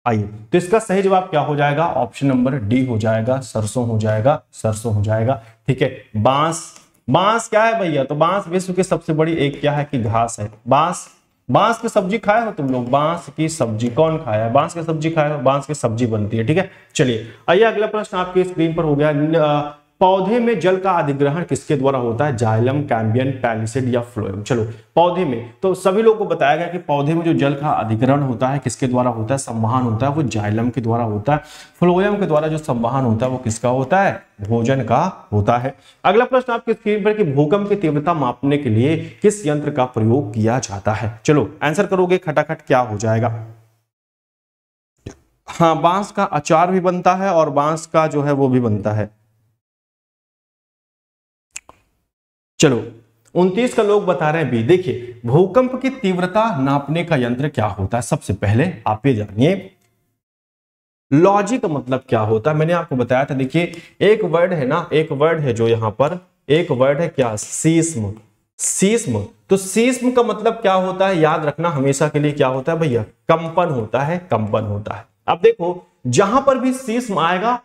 आइए तो इसका सही जवाब क्या हो जाएगा ऑप्शन नंबर डी हो जाएगा सरसों हो जाएगा सरसों हो जाएगा ठीक है बांस बांस क्या है भैया तो बांस विश्व की सबसे बड़ी एक क्या है कि घास है बांस बांस की सब्जी खाए हो तुम लोग बांस की सब्जी कौन खाया है बांस की सब्जी खाए हो बांस की सब्जी बनती है ठीक है चलिए आइए अगला प्रश्न आपके स्क्रीन पर हो गया पौधे में जल का अधिग्रहण किसके द्वारा होता है जाइलम कैम्बियन पैलिसेड या फ्लोएम चलो पौधे में तो सभी लोगों को बताया गया कि पौधे में जो जल का अधिग्रहण होता है किसके द्वारा होता है संवहन होता है वो जाइलम के द्वारा होता है फ्लोएम के द्वारा जो संवहन होता है वो किसका होता है भोजन का होता है अगला प्रश्न आपकी स्क्रीन पर कि भूकंप की तीव्रता मापने के लिए किस यंत्र का प्रयोग किया जाता है चलो आंसर करोगे खटाखट क्या हो जाएगा हाँ बांस का अचार भी बनता है और बांस का जो है वो भी बनता है चलो उनतीस का लोग बता रहे हैं बी देखिए भूकंप की तीव्रता नापने का यंत्र क्या होता है सबसे पहले आप ये जानिए लॉजिक मतलब क्या होता है मैंने आपको बताया था देखिए एक वर्ड है ना एक वर्ड है जो यहां पर एक वर्ड है क्या सीस्म सीस्म तो सीस्म का मतलब क्या होता है याद रखना हमेशा के लिए क्या होता है भैया कंपन होता है कंपन होता है अब देखो जहां पर भी सीस्म आएगा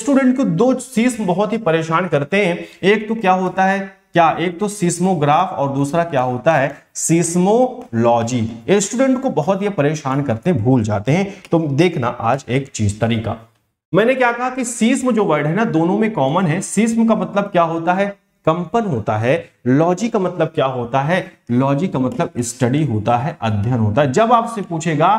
स्टूडेंट को दो सीस्म बहुत ही परेशान करते हैं एक तो क्या होता है क्या एक तो सीस्मोग्राफ और दूसरा क्या होता है सीस्मोलॉजी स्टूडेंट को बहुत ये परेशान करते भूल जाते हैं तो देखना आज एक चीज तरीका मैंने क्या कहा कि सीस्म जो वर्ड है ना दोनों में कॉमन है सीस्म का मतलब क्या होता है कंपन होता है लॉजी का मतलब क्या होता है लॉजी का मतलब स्टडी होता है अध्ययन होता है जब आपसे पूछेगा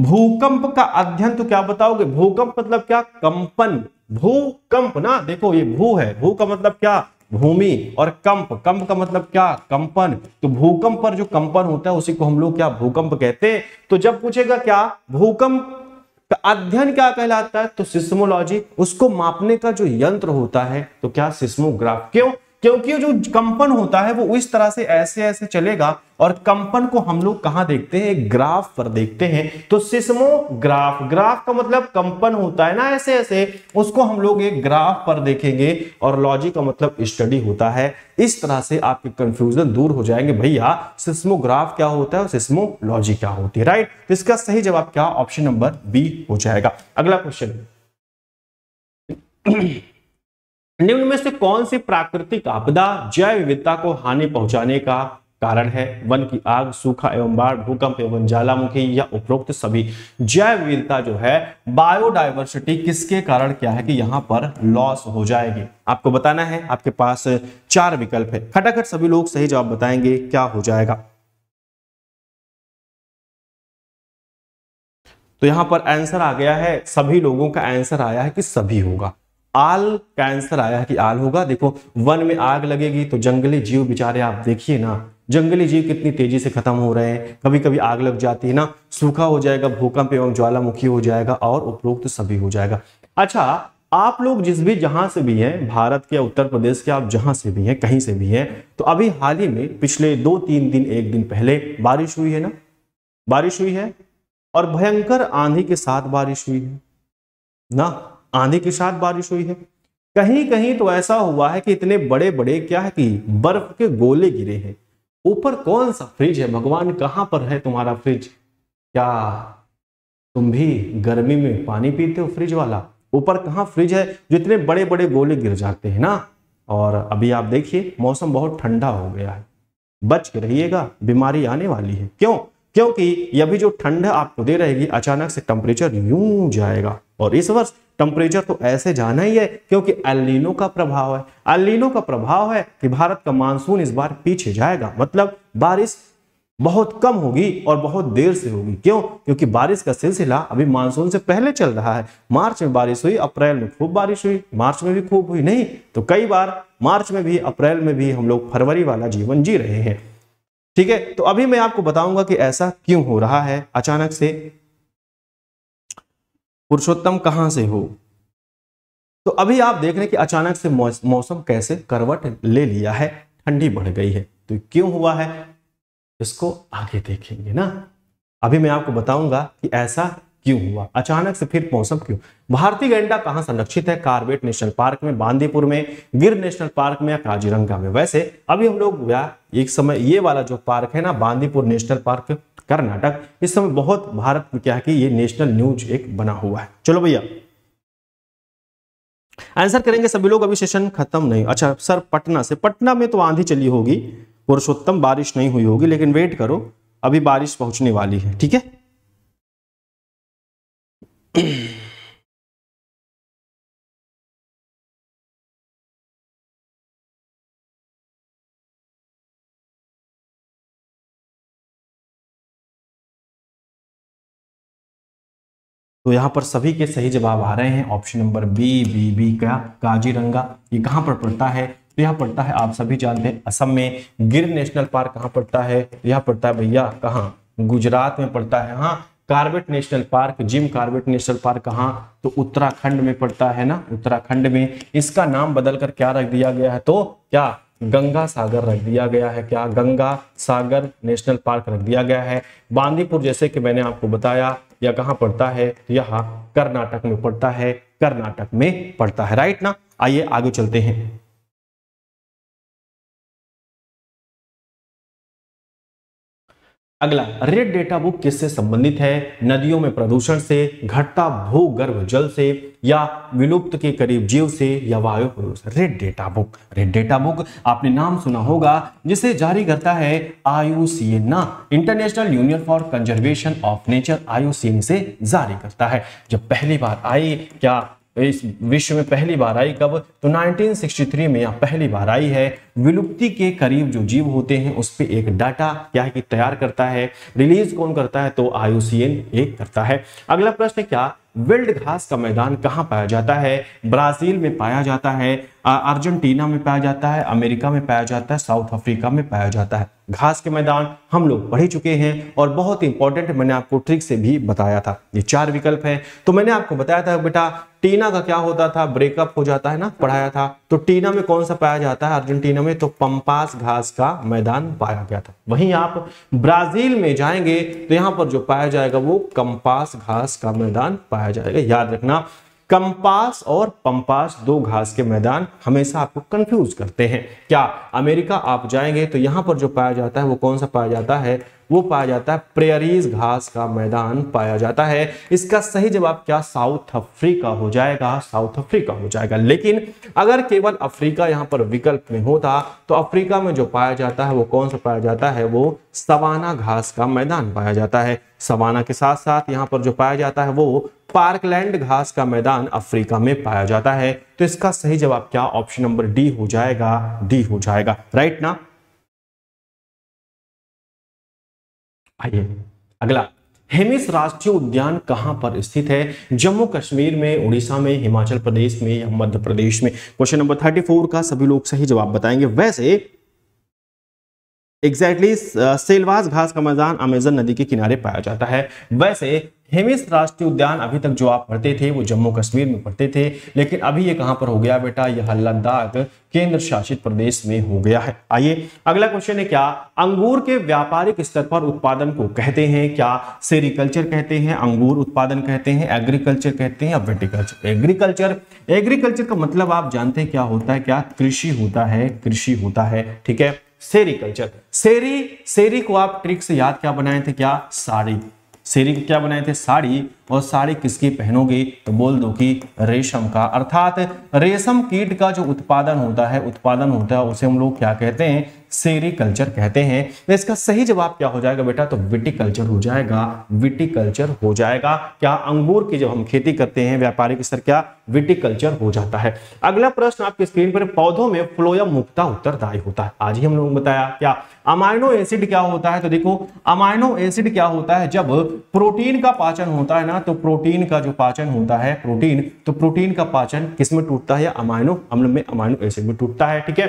भूकंप का अध्ययन तो क्या बताओगे भूकंप मतलब क्या कंपन भूकंप ना देखो ये भू है भू का मतलब क्या भूमि और कंप कंप का मतलब क्या कंपन तो भूकंप पर जो कंपन होता है उसी को हम लोग क्या भूकंप कहते हैं तो जब पूछेगा क्या भूकंप अध्ययन क्या कहलाता है तो सिस्मोलॉजी उसको मापने का जो यंत्र होता है तो क्या सिस्मोग्राफ क्यों क्योंकि जो कंपन होता है वो इस तरह से ऐसे ऐसे चलेगा और कंपन को हम लोग कहा देखते हैं ग्राफ पर देखते हैं तो सिस्मो ग्राफ ग्राफ का मतलब कंपन होता है ना ऐसे ऐसे उसको हम लोग एक ग्राफ पर देखेंगे और लॉजिक का मतलब स्टडी होता है इस तरह से आपके कंफ्यूजन दूर हो जाएंगे भैया सिस्मोग्राफ क्या होता है और सिस्मोलॉजी क्या होती है राइट तो इसका सही जवाब क्या ऑप्शन नंबर बी हो जाएगा अगला क्वेश्चन निम्न में से कौन सी प्राकृतिक आपदा जैव विविधता को हानि पहुंचाने का कारण है वन की आग सूखा एवं बाढ़ भूकंप एवं ज्वालामुखी या उपरोक्त सभी जैव विविधता जो है बायोडाइवर्सिटी किसके कारण क्या है कि यहां पर लॉस हो जाएगी आपको बताना है आपके पास चार विकल्प है खटाखट सभी लोग सही जवाब बताएंगे क्या हो जाएगा तो यहां पर आंसर आ गया है सभी लोगों का आंसर आया है कि सभी होगा आल कैंसर आया है कि आल होगा देखो वन में आग लगेगी तो जंगली जीव बेचारे आप देखिए ना जंगली जीव कितनी तेजी से खत्म हो रहे हैं कभी कभी आग लग जाती है ना सूखा हो जाएगा भूकंप एवं ज्वालामुखी हो जाएगा और उपरोक्त तो सभी हो जाएगा अच्छा आप लोग जिस भी जहां से भी हैं भारत के उत्तर प्रदेश के आप जहां से भी हैं कहीं से भी हैं तो अभी हाल ही में पिछले दो तीन दिन एक दिन पहले बारिश हुई है ना बारिश हुई है और भयंकर आंधी के साथ बारिश हुई है ना आंधी के साथ बारिश हुई है कहीं कहीं तो ऐसा हुआ है कि इतने बड़े बड़े क्या है कि बर्फ के गोले गिरे हैं ऊपर कौन सा फ्रिज है भगवान कहां पर है तुम्हारा फ्रिज क्या तुम भी गर्मी में पानी पीते हो फ्रिज वाला ऊपर कहाँ फ्रिज है जो इतने बड़े बड़े गोले गिर जाते हैं ना और अभी आप देखिए मौसम बहुत ठंडा हो गया है बच के रहिएगा बीमारी आने वाली है क्यों क्योंकि ये भी जो ठंड आपको दे रहेगी अचानक से टेम्परेचर यूं जाएगा और इस वर्ष टेम्परेचर तो ऐसे जाना ही है क्योंकि अल्लीनो का प्रभाव है अल्लीनो का प्रभाव है कि भारत का मानसून इस बार पीछे जाएगा मतलब बारिश बहुत कम होगी और बहुत देर से होगी क्यों क्योंकि बारिश का सिलसिला अभी मानसून से पहले चल रहा है मार्च में बारिश हुई अप्रैल में खूब बारिश हुई मार्च में भी खूब हुई नहीं तो कई बार मार्च में भी अप्रैल में भी हम लोग फरवरी वाला जीवन जी रहे हैं ठीक है तो अभी मैं आपको बताऊंगा कि ऐसा क्यों हो रहा है अचानक से पुरुषोत्तम कहां से हो तो अभी आप देख रहे हैं कि अचानक से मौसम कैसे करवट ले लिया है ठंडी बढ़ गई है तो क्यों हुआ है इसको आगे देखेंगे ना अभी मैं आपको बताऊंगा कि ऐसा क्यों हुआ अचानक से फिर मौसम क्यों भारतीय गैंडा कहां संरक्षित है कार्बेट नेशनल पार्क में बांदीपुर में गिर नेशनल पार्क में या काजीरंगा में वैसे अभी हम लोग एक समय ये वाला जो पार्क है ना बांदीपुर नेशनल पार्क कर्नाटक इस समय बहुत भारत में क्या है कि ये नेशनल न्यूज एक बना हुआ है चलो भैया आंसर करेंगे सभी लोग अभी सेशन खत्म नहीं अच्छा सर पटना से पटना में तो आंधी चली होगी पुरुषोत्तम बारिश नहीं हुई होगी लेकिन वेट करो अभी बारिश पहुंचने वाली है ठीक है तो यहाँ पर सभी के सही जवाब आ रहे हैं option number B B B का काजीरंगा ये कहाँ पर पड़ता है तो यहाँ पड़ता है आप सभी जानते हैं असम में गिर नेशनल पार्क कहाँ पड़ता है तो यहाँ पड़ता है भैया कहाँ गुजरात में पड़ता है हाँ Corbett national park Jim Corbett national park कहाँ तो उत्तराखंड में पड़ता है ना उत्तराखंड में इसका नाम बदलकर क्या रख दिया गया है तो क्या गंगा सागर रख दिया गया है क्या गंगा सागर नेशनल पार्क रख दिया गया है बांदीपुर जैसे कि मैंने आपको बताया यह कहाँ पड़ता है तो कर्नाटक में पड़ता है कर्नाटक में पड़ता है राइट ना आइए आगे चलते हैं अगला रेड डेटा बुक किससे संबंधित है नदियों में प्रदूषण से घटता भूगर्भ जल से या विलुप्त के करीब जीव से या वायु प्रदूषण red data book red data book आपने नाम सुना होगा जिसे जारी करता है IUCN international union for conservation of nature IUCN से जारी करता है जब पहली बार आई क्या इस विश्व में पहली बार आई कब तो 1963 में यह पहली बार आई है विलुप्ति के करीब जो जीव होते हैं उस पर एक डाटा क्या है कि तैयार करता है रिलीज कौन करता है तो आयुसीएन एक करता है अगला प्रश्न क्या विल्ड घास का मैदान कहाँ पाया जाता है ब्राजील में पाया जाता है अर्जेंटीना में पाया जाता है अमेरिका में पाया जाता है साउथ अफ्रीका में पाया जाता है घास के मैदान हम लोग पढ़ चुके हैं और बहुत इंपॉर्टेंट मैंने आपको ट्रिक से भी बताया था ये चार विकल्प है तो मैंने आपको बताया था बेटा टीना का क्या होता था ब्रेकअप हो जाता है ना पढ़ाया था तो टीना में कौन सा पाया जाता है अर्जेंटीना में तो पंपास घास का मैदान पाया गया था वहीं आप ब्राजील में जाएंगे तो यहां पर जो पाया जाएगा वो कंपास घास का मैदान पाया जाएगा याद रखना कंपास और पंपास दो घास के मैदान हमेशा आपको कंफ्यूज करते हैं क्या अमेरिका आप जाएंगे तो यहां पर जो पाया जाता है वो कौन सा पाया जाता है वो पाया जाता है प्रेयरीज घास का मैदान पाया जाता है इसका सही जवाब क्या साउथ अफ्रीका हो जाएगा साउथ अफ्रीका हो जाएगा लेकिन अगर केवल अफ्रीका यहाँ पर विकल्प में होता तो अफ्रीका में जो पाया जाता है वो कौन सा पाया जाता है वो सवाना घास का मैदान पाया जाता है सवाना के साथ साथ यहाँ पर जो पाया जाता है वो पार्कलैंड घास का मैदान अफ्रीका में पाया जाता है तो इसका सही जवाब क्या ऑप्शन नंबर डी हो जाएगा डी हो जाएगा राइट ना आइए अगला हेमिस राष्ट्रीय उद्यान कहां पर स्थित है जम्मू कश्मीर में उड़ीसा में हिमाचल प्रदेश में या मध्य प्रदेश में क्वेश्चन नंबर थर्टी फोर का सभी लोग सही जवाब बताएंगे वैसे एग्जैक्टली exactly, सेलवास घास का मैदान अमेजन नदी के किनारे पाया जाता है वैसे हेमिस राष्ट्रीय उद्यान अभी तक जो आप पढ़ते थे वो जम्मू कश्मीर में पढ़ते थे लेकिन अभी ये कहाँ पर हो गया बेटा यह लद्दाख केंद्र शासित प्रदेश में हो गया है आइए अगला क्वेश्चन है क्या अंगूर के व्यापारिक स्तर पर उत्पादन को कहते हैं क्या सेरिकल्चर कहते हैं अंगूर उत्पादन कहते हैं एग्रीकल्चर कहते हैं या वेटिकल्चर एग्रीकल्चर एग्रीकल्चर का मतलब आप जानते हैं क्या होता है क्या कृषि होता है कृषि होता है ठीक है सेरिकल्चर सेरी सेरी को आप ट्रिक से याद क्या बनाए थे क्या साड़ी शेरी को क्या बनाए थे साड़ी और साड़ी किसकी पहनोगे तो बोल दो कि रेशम का अर्थात रेशम कीट का जो उत्पादन होता है उत्पादन होता है उसे हम लोग क्या कहते हैं सेरिकल्चर कहते हैं तो इसका सही जवाब क्या हो जाएगा बेटा तो विटिकल्चर हो जाएगा विटिकल्चर हो जाएगा क्या अंगूर की जब हम खेती करते हैं व्यापारिक स्तर क्या विटिकल्चर हो जाता है अगला प्रश्न आपके स्क्रीन पर पौधों में फ्लोयम मुक्ता उत्तरदायी होता है आज ही हम लोगों ने बताया क्या अमाइनो एसिड क्या होता है तो देखो अमाइनो एसिड क्या होता है जब प्रोटीन का पाचन होता है ना तो प्रोटीन का जो पाचन होता है प्रोटीन तो प्रोटीन का पाचन किसमें टूटता है या अमाइनो अम्ल में अमाइनो एसिड में टूटता है ठीक है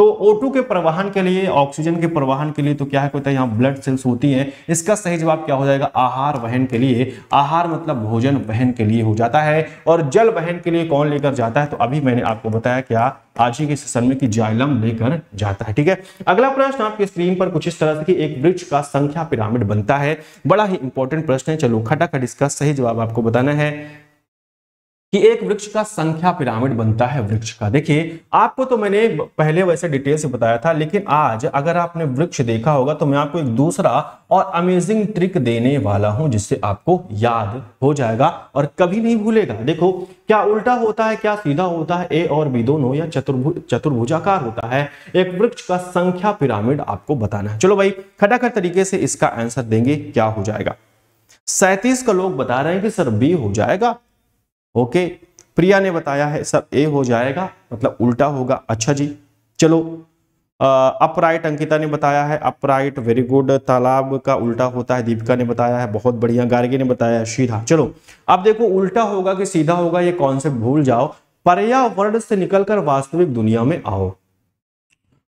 तो O2 के प्रवाहन के लिए ऑक्सीजन के प्रवाहन के लिए तो क्या है होता तो है यहाँ ब्लड सेल्स होती हैं इसका सही जवाब क्या हो जाएगा आहार वहन के लिए आहार मतलब भोजन वहन के लिए हो जाता है और जल वहन के लिए कौन लेकर जाता है तो अभी मैंने आपको बताया क्या आज ही के सेशन में कि जाइलम लेकर जाता है ठीक है अगला प्रश्न आपके स्क्रीन पर कुछ इस तरह से कि एक वृक्ष का संख्या पिरामिड बनता है बड़ा ही इंपॉर्टेंट प्रश्न है चलो खटाखट इसका सही जवाब आपको बताना है कि एक वृक्ष का संख्या पिरामिड बनता है वृक्ष का देखिए आपको तो मैंने पहले वैसे डिटेल से बताया था लेकिन आज अगर आपने वृक्ष देखा होगा तो मैं आपको एक दूसरा और अमेजिंग ट्रिक देने वाला हूं जिससे आपको याद हो जाएगा और कभी नहीं भूलेगा देखो क्या उल्टा होता है क्या सीधा होता है ए और बी दोनों या चतुर्भु चतुर्भुजाकार होता है एक वृक्ष का संख्या पिरामिड आपको बताना है चलो भाई खटाखट तरीके से इसका आंसर देंगे क्या हो जाएगा सैतीस का लोग बता रहे हैं कि सर बी हो जाएगा ओके प्रिया ने बताया है सब ए हो जाएगा मतलब उल्टा होगा अच्छा जी चलो अपराइट अंकिता ने बताया है अपराइट वेरी गुड तालाब का उल्टा होता है दीपिका ने बताया है बहुत बढ़िया गार्गी ने बताया है सीधा चलो अब देखो उल्टा होगा कि सीधा होगा ये कॉन्सेप्ट भूल जाओ पर्यावरण से निकलकर वास्तविक दुनिया में आओ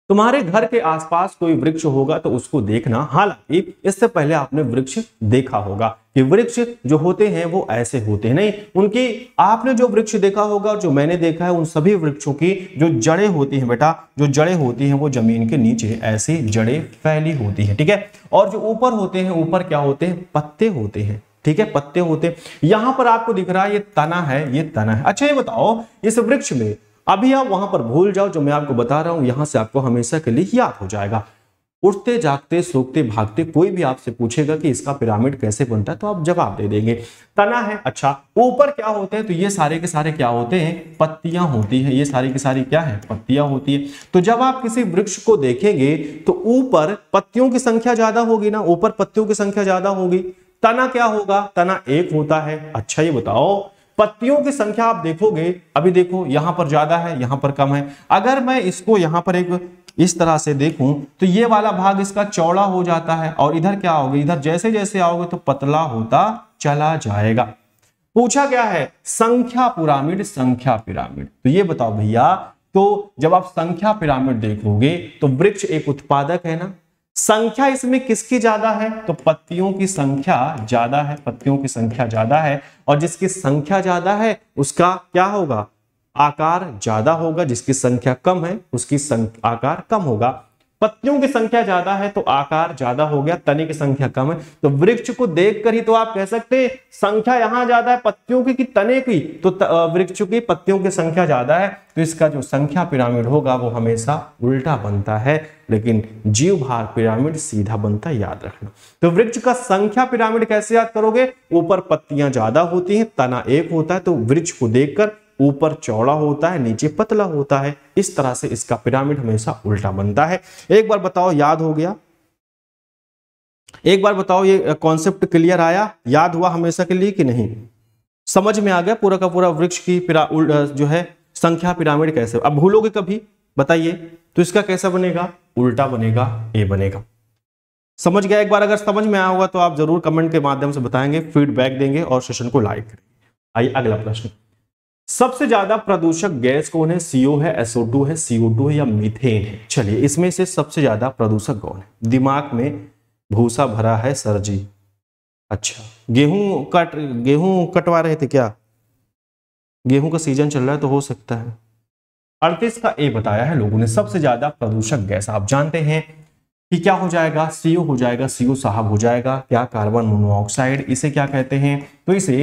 तुम्हारे घर के आसपास कोई वृक्ष होगा तो उसको देखना हालांकि इससे पहले आपने वृक्ष देखा होगा कि वृक्ष जो होते हैं वो ऐसे होते हैं नहीं उनकी आपने जो वृक्ष देखा होगा जो मैंने देखा है उन सभी वृक्षों की जो जड़ें होती हैं बेटा जो जड़ें होती हैं वो जमीन के नीचे ऐसी जड़ें फैली होती हैं ठीक है और जो ऊपर होते हैं ऊपर क्या होते हैं पत्ते होते हैं ठीक है पत्ते होते हैं यहां पर आपको दिख रहा है ये तना है ये तना है अच्छा ये बताओ इस वृक्ष में अभी आप वहां पर भूल जाओ जो मैं आपको बता रहा हूं यहां से आपको हमेशा के लिए याद हो जाएगा उठते जागते सोखते भागते कोई भी आपसे पूछेगा कि इसका पिरामिड कैसे बनता है तो आप जवाब दे देंगे तना है अच्छा ऊपर क्या होते हैं तो ये सारे के सारे क्या होते हैं पत्तियां होती हैं ये सारे के सारे क्या है पत्तियां होती है तो जब आप किसी वृक्ष को देखेंगे तो ऊपर पत्तियों की संख्या ज्यादा होगी ना ऊपर पत्तियों की संख्या ज्यादा होगी तना क्या होगा तना एक होता है अच्छा ये बताओ पत्तियों की संख्या आप देखोगे अभी देखो यहां पर ज्यादा है यहां पर कम है अगर मैं इसको यहां पर एक इस तरह से देखूं तो ये वाला भाग इसका चौड़ा हो जाता है और इधर क्या होगा इधर जैसे जैसे आओगे तो पतला होता चला जाएगा पूछा गया है संख्या पिरामिड संख्या पिरामिड तो ये बताओ भैया तो जब आप संख्या पिरामिड देखोगे तो वृक्ष एक उत्पादक है ना संख्या इसमें किसकी ज्यादा है तो पत्तियों की संख्या ज्यादा है पत्तियों की संख्या ज्यादा है और जिसकी संख्या ज्यादा है उसका क्या होगा आकार ज्यादा होगा जिसकी संख्या कम है उसकी संख्या, आकार कम होगा पत्तियों की संख्या ज्यादा है तो आकार ज्यादा हो गया तने की संख्या कम है तो वृक्ष को देखकर ही तो आप कह सकते हैं संख्या यहां ज्यादा है पत्तियों की कि तने की तो वृक्ष की पत्तियों की संख्या ज्यादा है तो इसका जो संख्या पिरामिड होगा वो हमेशा उल्टा बनता है लेकिन जीव भार पिरामिड सीधा बनता है याद रखना तो वृक्ष का संख्या पिरामिड कैसे याद करोगे ऊपर पत्तियां ज्यादा होती हैं तना एक होता है तो वृक्ष को देखकर ऊपर चौड़ा होता है नीचे पतला होता है इस तरह से इसका पिरामिड हमेशा उल्टा बनता है एक बार बताओ याद हो गया एक बार बताओ ये कॉन्सेप्ट क्लियर आया याद हुआ हमेशा के लिए कि नहीं समझ में आ गया पूरा का पूरा वृक्ष की पिरा जो है संख्या पिरामिड कैसे अब भूलोगे कभी बताइए तो इसका कैसा बनेगा उल्टा बनेगा ए बनेगा समझ गया एक बार अगर समझ में आया होगा तो आप जरूर कमेंट के माध्यम से बताएंगे फीडबैक देंगे और सेशन को लाइक करेंगे आइए अगला प्रश्न सबसे ज्यादा प्रदूषक गैस कौन है सीओ है एसओ है सीओ है या मीथेन है चलिए इसमें से सबसे ज्यादा प्रदूषक कौन है दिमाग में भूसा भरा है सर जी अच्छा गेहूं कट गेहूं कटवा रहे थे क्या गेहूं का सीजन चल रहा है तो हो सकता है अड़तीस का ए बताया है लोगों ने सबसे ज्यादा प्रदूषक गैस आप जानते हैं कि क्या हो जाएगा सीओ हो जाएगा सीओ साहब हो जाएगा क्या कार्बन मोनोऑक्साइड इसे क्या कहते हैं तो इसे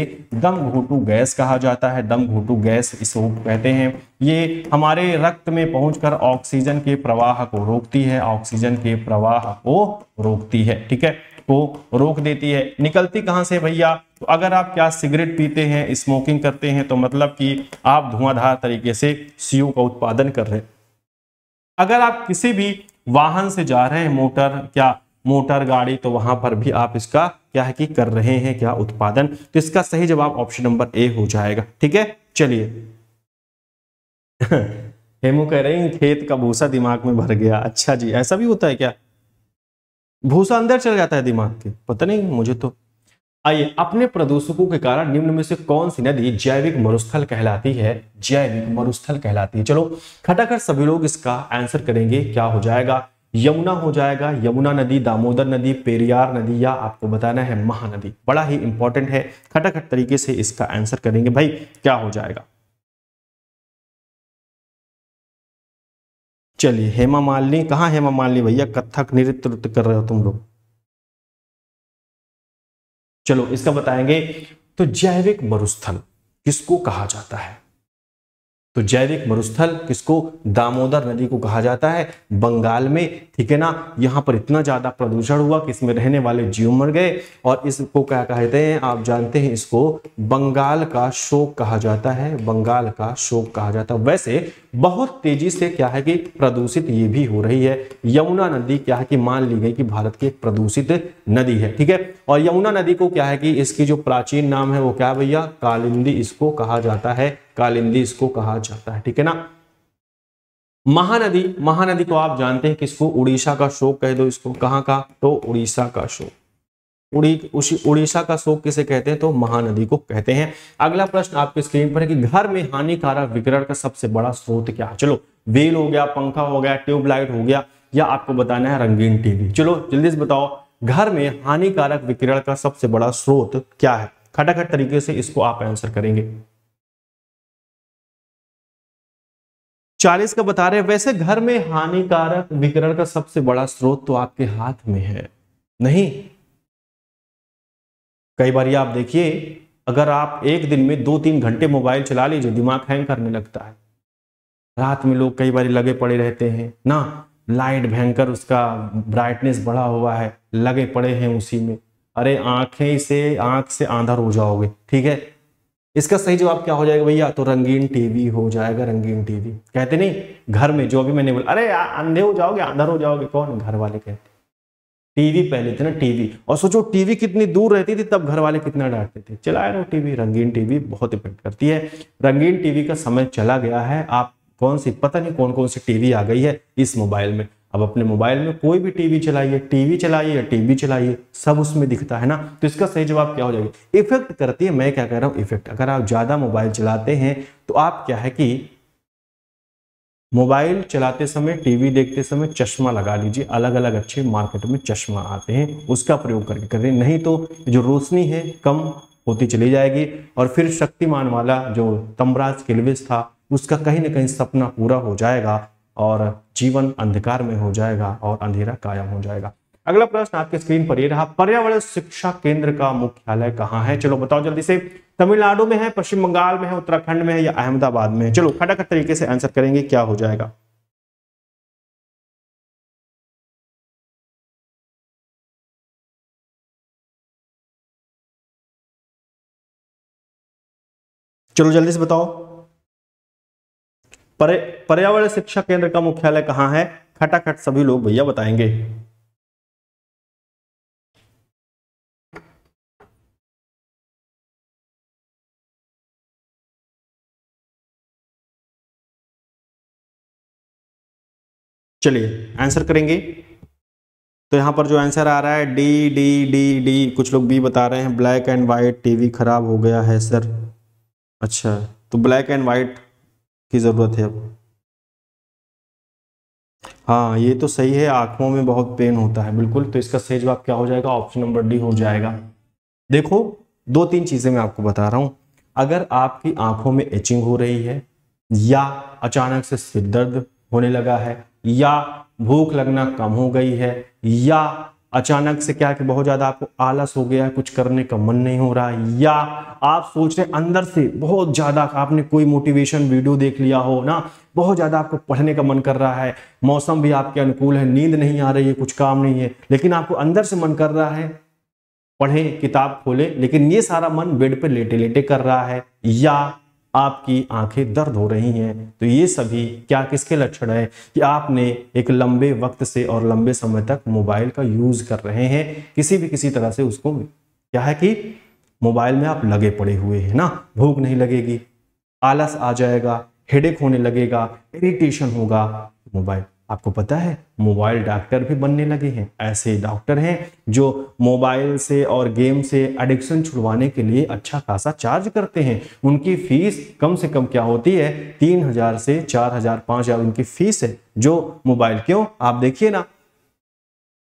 दम घोटू गैस कहा जाता है दम घोटू गैस इसे कहते हैं ये हमारे रक्त में पहुंचकर ऑक्सीजन के प्रवाह को रोकती है ऑक्सीजन के प्रवाह को रोकती है ठीक है को रोक देती है निकलती कहाँ से भैया तो अगर आप क्या सिगरेट पीते हैं स्मोकिंग करते हैं तो मतलब कि आप धुआंधार तरीके से सीओ का उत्पादन कर रहे हैं अगर आप किसी भी वाहन से जा रहे हैं मोटर क्या मोटर गाड़ी तो वहां पर भी आप इसका क्या है कि कर रहे हैं क्या उत्पादन तो इसका सही जवाब ऑप्शन नंबर ए हो जाएगा ठीक है चलिए हेमू कह हैं खेत का भूसा दिमाग में भर गया अच्छा जी ऐसा भी होता है क्या भूसा अंदर चल जाता है दिमाग के पता नहीं मुझे तो आइए अपने प्रदूषकों के कारण निम्न में से कौन सी नदी जैविक मरुस्थल कहलाती है जैविक मरुस्थल कहलाती है चलो खटाखट सभी लोग इसका आंसर करेंगे क्या हो जाएगा यमुना हो जाएगा यमुना नदी दामोदर नदी पेरियार नदी या आपको बताना है महानदी बड़ा ही इंपॉर्टेंट है खटाखट तरीके से इसका आंसर करेंगे भाई क्या हो जाएगा चलिए हेमा मालिनी कहाँ हेमा मालिनी भैया कथक नृत्य कर रहे हो तुम लोग चलो इसका बताएंगे तो जैविक मरुस्थल किसको कहा जाता है तो जैविक मरुस्थल किसको दामोदर नदी को कहा जाता है बंगाल में ठीक है ना यहाँ पर इतना ज्यादा प्रदूषण हुआ कि इसमें रहने वाले जीव मर गए और इसको क्या कहते हैं आप जानते हैं इसको बंगाल का शोक कहा जाता है बंगाल का शोक कहा जाता है वैसे बहुत तेजी से क्या है कि प्रदूषित ये भी हो रही है यमुना नदी क्या है कि मान ली गई कि भारत की एक प्रदूषित नदी है ठीक है और यमुना नदी को क्या है कि इसकी जो प्राचीन नाम है वो क्या भैया कालिंदी इसको कहा जाता है कालिंदी इसको कहा जाता है ठीक है ना महानदी महानदी को आप जानते हैं किसको उड़ीसा का शोक कह दो इसको कहां का तो उड़ीसा का शोक उड़ी उड़ीसा का शोक किसे कहते हैं तो महानदी को कहते हैं अगला प्रश्न आपके स्क्रीन पर है कि घर में हानिकारक विकरण का सबसे बड़ा स्रोत क्या है चलो वेल हो गया पंखा हो गया ट्यूबलाइट हो गया या आपको बताना है रंगीन टीवी चलो जल्दी से बताओ घर में हानिकारक विकिरण का सबसे बड़ा स्रोत क्या है खटाखट तरीके से इसको आप आंसर करेंगे चालीस का बता रहे हैं वैसे घर में हानिकारक विकरण का सबसे बड़ा स्रोत तो आपके हाथ में है नहीं कई बार आप देखिए अगर आप एक दिन में दो तीन घंटे मोबाइल चला लीजिए दिमाग हैंग करने लगता है रात में लोग कई बार लगे पड़े रहते हैं ना लाइट भयंकर उसका ब्राइटनेस बढ़ा हुआ है लगे पड़े हैं उसी में अरे आंखें से आंख से आंधा हो जाओगे ठीक है इसका सही जवाब क्या हो जाएगा भैया तो रंगीन टीवी हो जाएगा रंगीन टीवी कहते नहीं घर में जो भी मैंने बोला अरे अंधे हो जाओगे अंधर हो जाओगे कौन घर वाले कहते टीवी पहले थे ना टीवी और सोचो टीवी कितनी दूर रहती थी तब घर वाले कितना डांटते थे चलाए रहो टीवी रंगीन टीवी बहुत इफेक्ट करती है रंगीन टीवी का समय चला गया है आप कौन सी पता नहीं कौन कौन सी टीवी आ गई है इस मोबाइल में अब अपने मोबाइल में कोई भी टीवी चलाइए टीवी चलाइए या टीवी चलाइए सब उसमें दिखता है ना तो इसका सही जवाब क्या हो जाएगा इफेक्ट करती है मैं क्या कह रहा हूं इफेक्ट अगर आप ज़्यादा मोबाइल चलाते हैं तो आप क्या है कि मोबाइल चलाते समय टीवी देखते समय चश्मा लगा लीजिए अलग अलग अच्छे मार्केट में चश्मा आते हैं उसका प्रयोग करके करें नहीं तो जो रोशनी है कम होती चली जाएगी और फिर शक्तिमान वाला जो तमराज किलविस था उसका कहीं ना कहीं सपना पूरा हो जाएगा और जीवन अंधकार में हो जाएगा और अंधेरा कायम हो जाएगा अगला प्रश्न आपके स्क्रीन पर ये रहा पर्यावरण शिक्षा केंद्र का मुख्यालय कहाँ है चलो बताओ जल्दी से तमिलनाडु में है पश्चिम बंगाल में है उत्तराखंड में है या अहमदाबाद में है चलो खटाखट तरीके से आंसर करेंगे क्या हो जाएगा चलो जल्दी से बताओ पर्यावरण शिक्षा केंद्र का मुख्यालय कहां है खटाखट सभी लोग भैया बताएंगे चलिए आंसर करेंगे तो यहां पर जो आंसर आ रहा है डी डी डी डी कुछ लोग बी बता रहे हैं ब्लैक एंड व्हाइट टीवी खराब हो गया है सर अच्छा तो ब्लैक एंड व्हाइट की ज़रूरत है अब हाँ ये तो सही है आंखों में बहुत पेन होता है बिल्कुल तो इसका सही जवाब क्या हो जाएगा ऑप्शन नंबर डी हो जाएगा देखो दो तीन चीज़ें मैं आपको बता रहा हूं अगर आपकी आंखों में एचिंग हो रही है या अचानक से सिर दर्द होने लगा है या भूख लगना कम हो गई है या अचानक से क्या कि बहुत ज्यादा आपको आलस हो गया है कुछ करने का मन नहीं हो रहा है या आप सोच रहे अंदर से बहुत ज्यादा आपने कोई मोटिवेशन वीडियो देख लिया हो ना बहुत ज्यादा आपको पढ़ने का मन कर रहा है मौसम भी आपके अनुकूल है नींद नहीं आ रही है कुछ काम नहीं है लेकिन आपको अंदर से मन कर रहा है पढ़ें किताब खोलें लेकिन ये सारा मन बेड पर लेटे लेटे कर रहा है या आपकी आंखें दर्द हो रही हैं तो ये सभी क्या किसके लक्षण हैं कि आपने एक लंबे वक्त से और लंबे समय तक मोबाइल का यूज कर रहे हैं किसी भी किसी तरह से उसको क्या है कि मोबाइल में आप लगे पड़े हुए हैं ना भूख नहीं लगेगी आलस आ जाएगा हेडेक होने लगेगा इरिटेशन होगा मोबाइल आपको पता है मोबाइल डॉक्टर भी बनने लगे हैं ऐसे डॉक्टर हैं जो मोबाइल से और गेम से एडिक्शन छुड़वाने के लिए अच्छा खासा चार्ज करते हैं उनकी फीस कम से कम क्या होती है तीन हजार से चार हजार पांच हजार उनकी फीस है जो मोबाइल क्यों आप देखिए ना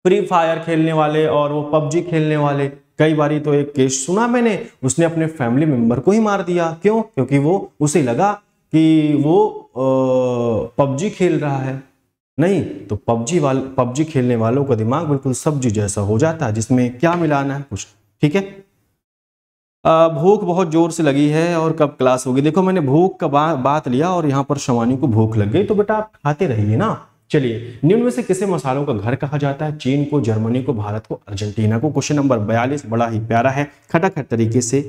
फ्री फायर खेलने वाले और वो पबजी खेलने वाले कई बारी तो एक केस सुना मैंने उसने अपने फैमिली मेंबर को ही मार दिया क्यों क्योंकि वो उसे लगा कि वो पबजी खेल रहा है नहीं तो पबजी वाले पबजी खेलने वालों का दिमाग बिल्कुल सब्जी जैसा हो जाता है जिसमें क्या मिलाना है कुछ ठीक है भूख बहुत जोर से लगी है और कब क्लास होगी देखो मैंने भूख का बा, बात लिया और यहाँ पर शवानी को भूख लग गई तो बेटा आप खाते रहिए ना चलिए निम्न में से किसे मसालों का घर कहा जाता है चीन को जर्मनी को भारत को अर्जेंटीना को क्वेश्चन नंबर बयालीस बड़ा ही प्यारा है खटाखट तरीके से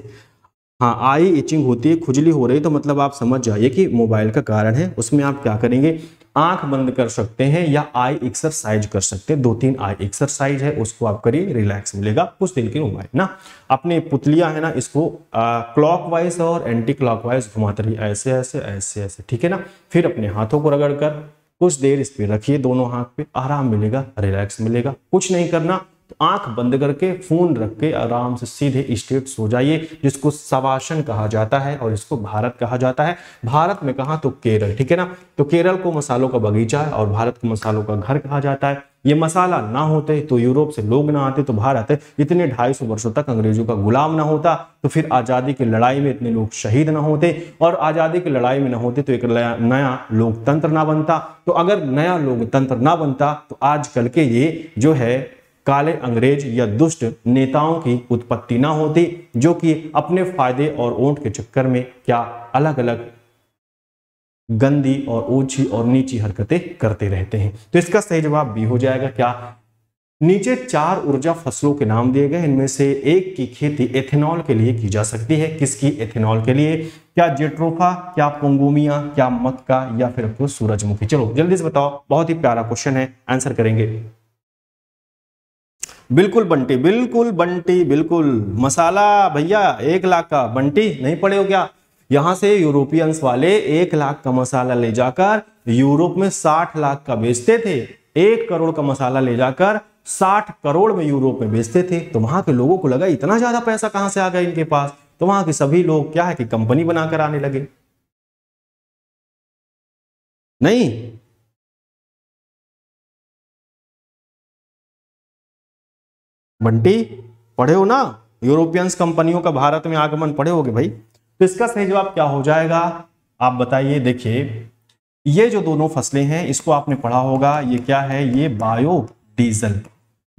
हाँ आई इचिंग होती है खुजली हो रही तो मतलब आप समझ जाइए कि मोबाइल का कारण है उसमें आप क्या करेंगे आंख बंद कर सकते हैं या आई एक्सरसाइज कर सकते हैं दो तीन आई एक्सरसाइज है उसको आप करिए रिलैक्स मिलेगा कुछ दिन के मोबाइल ना अपने पुतलिया है ना इसको क्लॉकवाइज और एंटी वाइज घुमाते रहिए ऐसे ऐसे ऐसे ऐसे ठीक है ना फिर अपने हाथों को रगड़ कर कुछ देर इस पर रखिए दोनों हाथ पे आराम मिलेगा रिलैक्स मिलेगा कुछ नहीं करना आंख बंद करके फोन रख के आराम से सीधे स्टेट सो जाइए जिसको सवासन कहा जाता है और इसको भारत कहा जाता है भारत में कहा तो केरल ठीक है ना तो केरल को मसालों का बगीचा है और भारत को मसालों का घर कहा जाता है ये मसाला ना होते तो यूरोप से लोग ना आते तो भारत इतने ढाई सौ वर्षों तक अंग्रेजों का गुलाम ना होता तो फिर आज़ादी की लड़ाई में इतने लोग शहीद ना होते और आज़ादी की लड़ाई में ना होते तो एक नया लोकतंत्र ना बनता तो अगर नया लोकतंत्र ना बनता तो आजकल के ये जो है काले अंग्रेज या दुष्ट नेताओं की उत्पत्ति ना होती जो कि अपने फायदे और ओट के चक्कर में क्या अलग अलग गंदी और ऊंची और नीची हरकतें करते रहते हैं तो इसका सही जवाब बी हो जाएगा क्या नीचे चार ऊर्जा फसलों के नाम दिए गए इनमें से एक की खेती एथेनॉल के लिए की जा सकती है किसकी एथेनॉल के लिए क्या जेट्रोफा क्या पोंगोमिया क्या मक्का या फिर आपको तो सूरजमुखी चलो जल्दी से बताओ बहुत ही प्यारा क्वेश्चन है आंसर करेंगे बिल्कुल बंटी बिल्कुल बंटी बिल्कुल मसाला भैया एक लाख का बंटी नहीं पड़े हो क्या यहां से यूरोपियंस वाले एक लाख का मसाला ले जाकर यूरोप में साठ लाख का बेचते थे एक करोड़ का मसाला ले जाकर साठ करोड़ में यूरोप में बेचते थे तो वहां के लोगों को लगा इतना ज्यादा पैसा कहां से आ गया इनके पास तो वहां के सभी लोग क्या है कि कंपनी बनाकर आने लगे नहीं बंटी पढ़े हो ना यूरोपियंस कंपनियों का भारत में आगमन पढ़े होगे भाई तो इसका सही जवाब क्या हो जाएगा आप बताइए देखिए ये जो दोनों फसलें हैं इसको आपने पढ़ा होगा ये क्या है ये बायो डीजल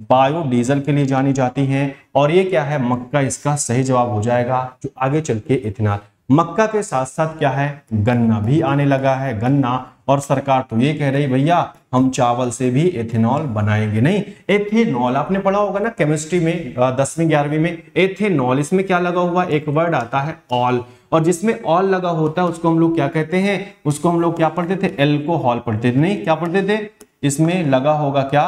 बायो डीजल के लिए जानी जाती हैं और ये क्या है मक्का इसका सही जवाब हो जाएगा जो आगे चल के इतना मक्का के साथ साथ क्या है गन्ना भी आने लगा है गन्ना और सरकार तो ये कह रही भैया हम चावल से भी एथेनॉल बनाएंगे नहीं एथेनॉल आपने पढ़ा होगा ना केमिस्ट्री में दसवीं ग्यारहवीं में एथेनॉल इसमें क्या लगा हुआ एक वर्ड आता है ऑल और जिसमें ऑल लगा होता है उसको हम लोग क्या कहते हैं उसको हम लोग क्या पढ़ते थे एल्कोहॉल पढ़ते थे नहीं क्या पढ़ते थे इसमें लगा होगा क्या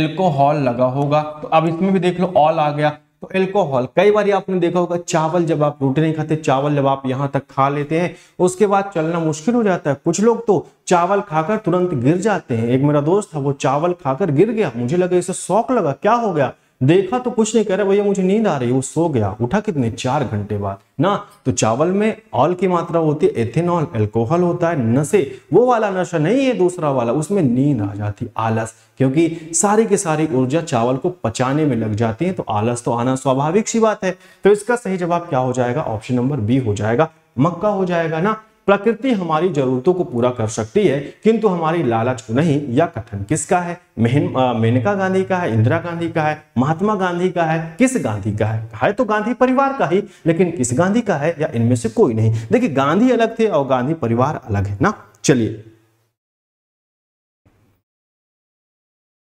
एल्कोहॉल लगा होगा तो अब इसमें भी देख लो ऑल आ गया तो एल्कोहल कई बार आपने देखा होगा चावल जब आप रोटी नहीं खाते चावल जब आप यहाँ तक खा लेते हैं उसके बाद चलना मुश्किल हो जाता है कुछ लोग तो चावल खाकर तुरंत गिर जाते हैं एक मेरा दोस्त था वो चावल खाकर गिर गया मुझे लगा इसे शौक लगा क्या हो गया देखा तो कुछ नहीं कह रहा भैया मुझे नींद आ रही वो सो गया उठा कितने चार घंटे बाद ना तो चावल में ऑल की मात्रा होती है एथेनॉल एल्कोहल होता है नशे वो वाला नशा नहीं है दूसरा वाला उसमें नींद आ जाती आलस क्योंकि सारी की सारी ऊर्जा चावल को पचाने में लग जाती है तो आलस तो आना स्वाभाविक सी बात है तो इसका सही जवाब क्या हो जाएगा ऑप्शन नंबर बी हो जाएगा मक्का हो जाएगा ना प्रकृति हमारी जरूरतों को पूरा कर सकती है किंतु हमारी लालच को नहीं यह कथन किसका है मेनका गांधी का है इंदिरा गांधी का है महात्मा गांधी का है किस गांधी का है है तो गांधी परिवार का ही लेकिन किस गांधी का है या इनमें से कोई नहीं देखिए गांधी अलग थे और गांधी परिवार अलग है ना चलिए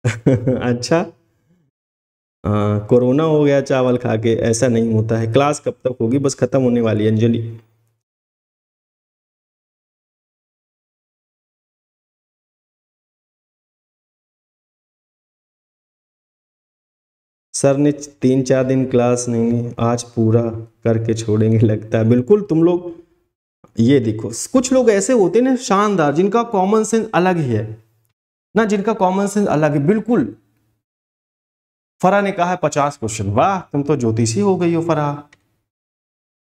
अच्छा कोरोना हो गया चावल खा के ऐसा नहीं होता है क्लास कब तक होगी बस खत्म होने वाली है अंजलि सर ने तीन चार दिन क्लास नहीं आज पूरा करके छोड़ेंगे लगता है बिल्कुल तुम लोग ये देखो कुछ लोग ऐसे होते हैं ना शानदार जिनका कॉमन सेंस अलग ही है ना जिनका कॉमन सेंस अलग है बिल्कुल फरा ने कहा है पचास क्वेश्चन वाह तुम तो ज्योतिषी हो गई हो फरा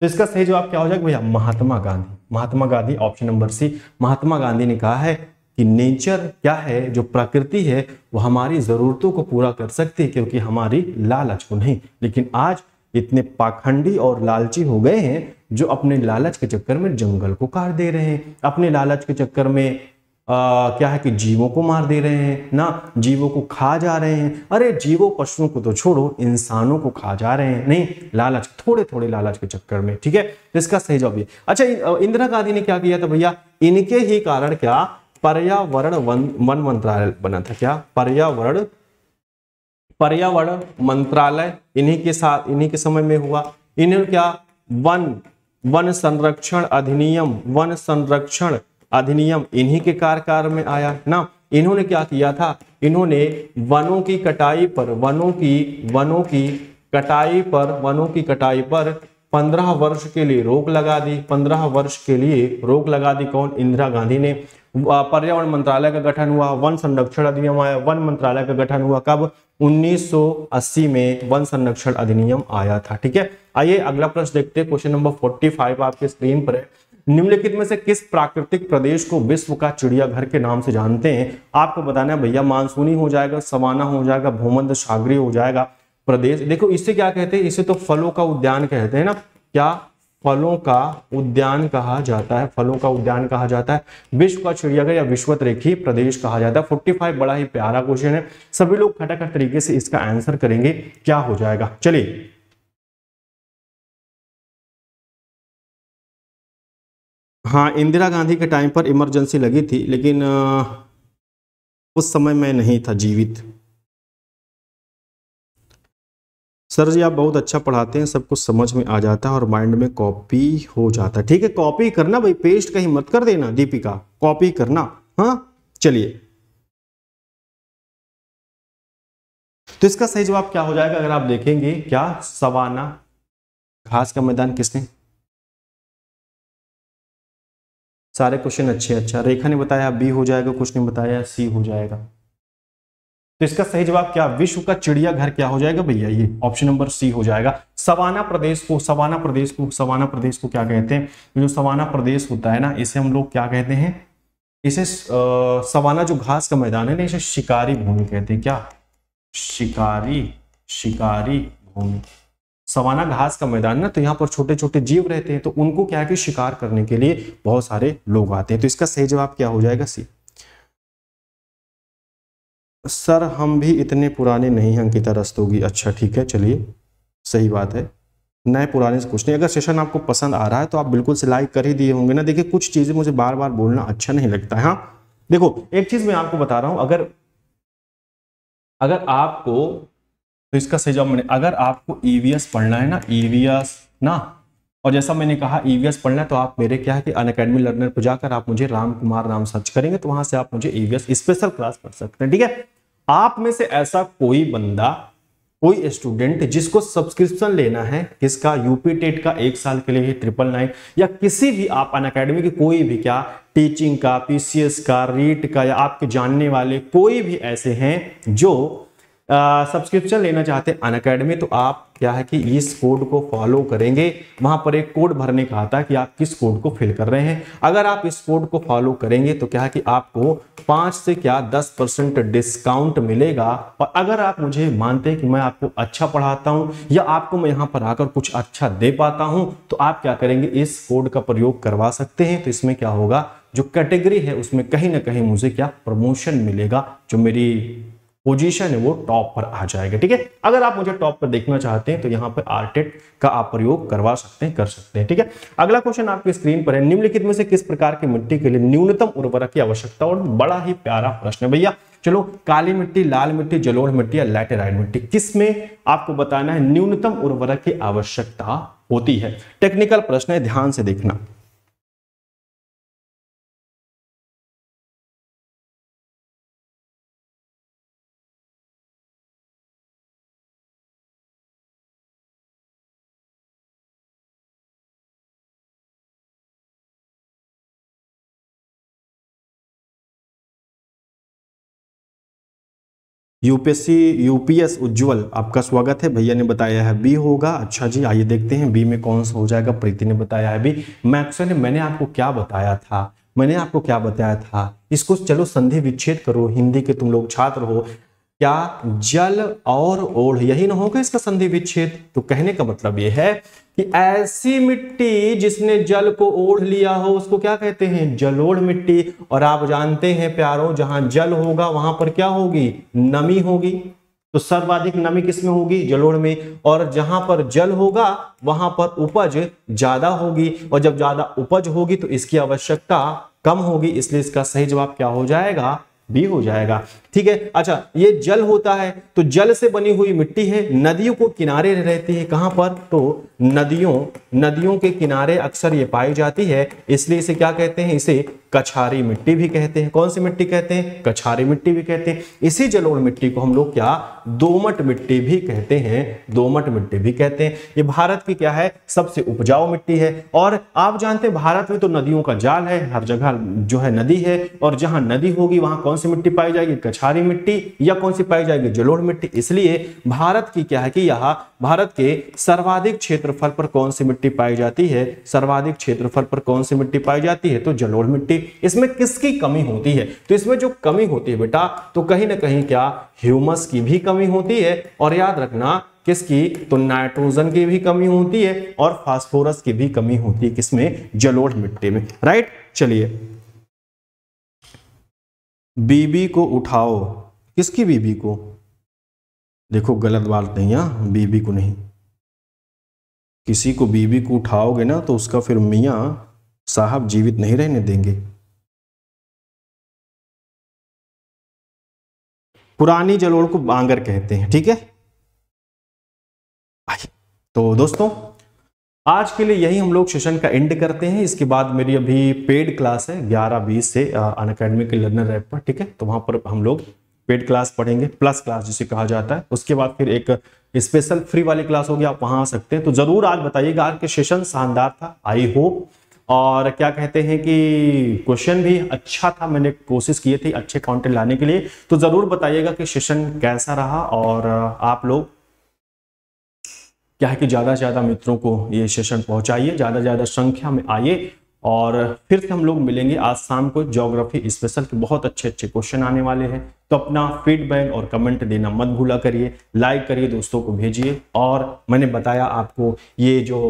तो इसका सही जवाब क्या हो जाएगा भैया Mahatma Gandhi Mahatma Gandhi option number C Mahatma Gandhi ने कहा है कि नेचर क्या है जो प्रकृति है वो हमारी ज़रूरतों को पूरा कर सकती है क्योंकि हमारी लालच को नहीं लेकिन आज इतने पाखंडी और लालची हो गए हैं जो अपने लालच के चक्कर में जंगल को काट दे रहे हैं अपने लालच के चक्कर में आ, क्या है कि जीवों को मार दे रहे हैं ना जीवों को खा जा रहे हैं अरे जीवों पशुओं को तो छोड़ो इंसानों को खा जा रहे हैं नहीं लालच थोड़े थोड़े लालच के चक्कर में ठीक है इसका सही जवाब ये अच्छा इंदिरा गांधी ने क्या किया था भैया इनके ही कारण क्या पर्यावरण वन वन मंत्रालय बना था क्या पर्यावरण पर्यावरण मंत्रालय इन्हीं के साथ इन्हीं के समय में हुआ इन्हें क्या वन वन संरक्षण अधिनियम वन संरक्षण अधिनियम इन्हीं के कार्यकाल में आया ना इन्होंने क्या किया था इन्होंने वनों की कटाई पर वनों की वनों की कटाई पर वनों की कटाई पर पंद्रह वर्ष के लिए रोक लगा दी पंद्रह वर्ष के लिए रोक लगा दी कौन इंदिरा गांधी ने पर्यावरण मंत्रालय का गठन हुआ वन संरक्षण अधिनियम आया वन मंत्रालय का गठन हुआ कब 1980 में वन संरक्षण अधिनियम आया था ठीक है आइए अगला प्रश्न देखते हैं क्वेश्चन नंबर 45 आपके स्क्रीन पर है निम्नलिखित में से किस प्राकृतिक प्रदेश को विश्व का चिड़ियाघर के नाम से जानते हैं आपको बताना है भैया मानसूनी हो जाएगा सवाना हो जाएगा भूमंद सागरी हो जाएगा प्रदेश देखो इसे क्या कहते हैं इसे तो फलों का उद्यान कहते हैं ना क्या फलों का उद्यान कहा जाता है फलों का उद्यान कहा जाता है विश्व का चिड़ियाघर या विश्वत रेखी प्रदेश कहा जाता है 45 बड़ा ही प्यारा क्वेश्चन है सभी लोग खटाखट तरीके से इसका आंसर करेंगे क्या हो जाएगा चलिए हाँ इंदिरा गांधी के टाइम पर इमरजेंसी लगी थी लेकिन उस समय मैं नहीं था जीवित सर जी आप बहुत अच्छा पढ़ाते हैं सब कुछ समझ में आ जाता है और माइंड में कॉपी हो जाता है ठीक है कॉपी करना भाई पेस्ट कहीं मत कर देना दीपिका कॉपी करना हाँ चलिए तो इसका सही जवाब क्या हो जाएगा अगर आप देखेंगे क्या सवाना घास का मैदान किसने सारे क्वेश्चन अच्छे अच्छा रेखा ने बताया बी हो जाएगा कुछ ने बताया सी हो जाएगा तो इसका सही जवाब क्या विश्व का चिड़ियाघर क्या हो जाएगा भैया ये ऑप्शन नंबर सी हो जाएगा सवाना प्रदेश को सवाना प्रदेश को सवाना प्रदेश को क्या कहते हैं जो सवाना प्रदेश होता है ना इसे हम लोग क्या कहते हैं इसे सवाना जो घास का मैदान है ना इसे शिकारी भूमि कहते हैं क्या शिकारी शिकारी भूमि सवाना घास का मैदान ना तो यहाँ पर छोटे छोटे जीव रहते हैं तो उनको क्या है कि शिकार करने के लिए बहुत सारे लोग आते हैं तो इसका सही जवाब क्या हो जाएगा सी सर हम भी इतने पुराने नहीं हैं अंकिता रस्तोगी अच्छा ठीक है चलिए सही बात है नए पुराने से कुछ नहीं अगर सेशन आपको पसंद आ रहा है तो आप बिल्कुल से लाइक कर ही दिए होंगे ना देखिए कुछ चीज़ें मुझे बार बार बोलना अच्छा नहीं लगता है हाँ देखो एक चीज़ मैं आपको बता रहा हूँ अगर अगर आपको तो इसका सही जवाब मैंने अगर आपको ई e पढ़ना है ना ई e ना और जैसा मैंने कहा ई e पढ़ना है तो आप मेरे क्या है कि अन अकेडमी लर्नर पर जाकर आप मुझे राम कुमार नाम सर्च करेंगे तो वहां से आप मुझे ई स्पेशल क्लास पढ़ सकते हैं ठीक है आप में से ऐसा कोई बंदा कोई स्टूडेंट जिसको सब्सक्रिप्शन लेना है किसका यूपी टेट का एक साल के लिए ट्रिपल नाइन या किसी भी आप अन अकेडमी की कोई भी क्या टीचिंग का पीसीएस का रीट का या आपके जानने वाले कोई भी ऐसे हैं जो सब्सक्रिप्शन लेना चाहते हैं अनकेडमी तो आप क्या है कि इस कोड को फॉलो करेंगे वहां पर एक कोड भरने का आता है कि आप किस कोड को फिल कर रहे हैं अगर आप इस कोड को फॉलो करेंगे तो क्या है कि आपको पांच से क्या दस परसेंट डिस्काउंट मिलेगा और अगर आप मुझे मानते हैं कि मैं आपको अच्छा पढ़ाता हूँ या आपको मैं यहाँ पर आकर कुछ अच्छा दे पाता हूँ तो आप क्या करेंगे इस कोड का प्रयोग करवा सकते हैं तो इसमें क्या होगा जो कैटेगरी है उसमें कहीं ना कहीं मुझे क्या प्रमोशन मिलेगा जो मेरी पोजीशन है वो टॉप पर आ जाएगा ठीक है अगर आप मुझे टॉप पर देखना चाहते हैं तो यहाँ पर आरटेट का आप प्रयोग करवा सकते हैं कर सकते हैं ठीक है अगला क्वेश्चन आपकी स्क्रीन पर है निम्नलिखित में से किस प्रकार की मिट्टी के लिए न्यूनतम उर्वरक की आवश्यकता और बड़ा ही प्यारा प्रश्न है भैया चलो काली मिट्टी लाल मिट्टी जलोढ़ मिट्टी या लैटेराइड मिट्टी किसमें आपको बताना है न्यूनतम उर्वरक की आवश्यकता होती है टेक्निकल प्रश्न है ध्यान से देखना यूपीएससी यूपीएस उज्जवल आपका स्वागत है भैया ने बताया है बी होगा अच्छा जी आइए देखते हैं बी में कौन सा हो जाएगा प्रीति ने बताया है बी मैक्सो ने मैंने आपको क्या बताया था मैंने आपको क्या बताया था इसको चलो संधि विच्छेद करो हिंदी के तुम लोग छात्र हो क्या जल और ओढ़ यही ना होगा इसका संधि विच्छेद तो कहने का मतलब यह है कि ऐसी मिट्टी जिसने जल को ओढ़ लिया हो उसको क्या कहते हैं जलोढ़ मिट्टी और आप जानते हैं प्यारों जहां जल होगा वहां पर क्या होगी नमी होगी तो सर्वाधिक नमी किसमें होगी जलोढ़ में और जहां पर जल होगा वहां पर उपज ज्यादा होगी और जब ज्यादा उपज होगी तो इसकी आवश्यकता कम होगी इसलिए इसका सही जवाब क्या हो जाएगा बी हो जाएगा ठीक है अच्छा ये जल होता है तो जल से बनी हुई मिट्टी है नदियों को किनारे रहती है कहां पर तो नदियों नदियों के किनारे अक्सर ये पाई जाती है इसलिए इसे क्या कहते हैं इसे कछारी मिट्टी भी कहते हैं कौन सी मिट्टी कहते हैं कछारी मिट्टी भी कहते हैं इसी जलोढ़ मिट्टी को हम लोग क्या दोमट मिट्टी भी कहते हैं दोमट मिट्टी भी कहते हैं ये भारत की क्या है सबसे उपजाऊ मिट्टी है और आप जानते हैं भारत में तो नदियों का जाल है हर जगह जो है नदी है और जहां नदी होगी वहां कौन सी मिट्टी पाई जाएगी क्षारी मिट्टी या कौन सी पाई जाएगी जलोढ़ मिट्टी इसलिए भारत की क्या है कि यहाँ भारत के सर्वाधिक क्षेत्रफल पर कौन सी मिट्टी पाई जाती है सर्वाधिक क्षेत्रफल पर कौन सी मिट्टी पाई जाती है तो जलोढ़ मिट्टी इसमें किसकी कमी होती है तो इसमें जो कमी होती है बेटा तो कहीं ना कहीं क्या ह्यूमस की भी कमी होती है और याद रखना किसकी तो नाइट्रोजन की भी कमी होती है और फास्फोरस की भी कमी होती है किसमें जलोढ़ मिट्टी में राइट चलिए बीबी को उठाओ किसकी बीबी को देखो गलत बात नहीं यहाँ बीबी को नहीं किसी को बीबी को उठाओगे ना तो उसका फिर मियाँ साहब जीवित नहीं रहने देंगे पुरानी जलोड़ को बांगर कहते हैं ठीक है तो दोस्तों आज के लिए यही हम लोग सेशन का एंड करते हैं इसके बाद मेरी अभी पेड क्लास है ग्यारह बीस से अन अकेडमिक लर्नर ऐप पर ठीक है तो वहाँ पर हम लोग पेड क्लास पढ़ेंगे प्लस क्लास जिसे कहा जाता है उसके बाद फिर एक स्पेशल फ्री वाली क्लास होगी आप वहाँ आ सकते हैं तो ज़रूर आज बताइएगा आज के सेशन शानदार था आई होप और क्या कहते हैं कि क्वेश्चन भी अच्छा था मैंने कोशिश किए थी अच्छे कंटेंट लाने के लिए तो ज़रूर बताइएगा कि सेशन कैसा रहा और आप लोग क्या है कि ज़्यादा से ज़्यादा मित्रों को ये सेशन पहुँचाइए ज़्यादा से ज़्यादा संख्या में आइए और फिर से हम लोग मिलेंगे आज शाम को ज्योग्राफी स्पेशल के बहुत अच्छे अच्छे क्वेश्चन आने वाले हैं तो अपना फीडबैक और कमेंट देना मत भूला करिए लाइक करिए दोस्तों को भेजिए और मैंने बताया आपको ये जो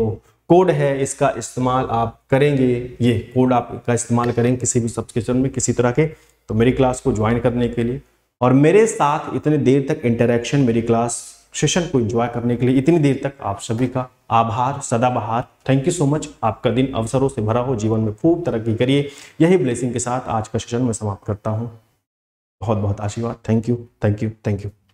कोड है इसका इस्तेमाल आप करेंगे ये कोड आप का इस्तेमाल करेंगे किसी भी सब्सक्रिप्शन में किसी तरह के तो मेरी क्लास को ज्वाइन करने के लिए और मेरे साथ इतने देर तक इंटरेक्शन मेरी क्लास सेशन को एंजॉय करने के लिए इतनी देर तक आप सभी का आभार सदाबहार थैंक यू सो मच आपका दिन अवसरों से भरा हो जीवन में खूब तरक्की करिए यही ब्लेसिंग के साथ आज का सेशन मैं समाप्त करता हूँ बहुत बहुत आशीर्वाद thank you thank you thank you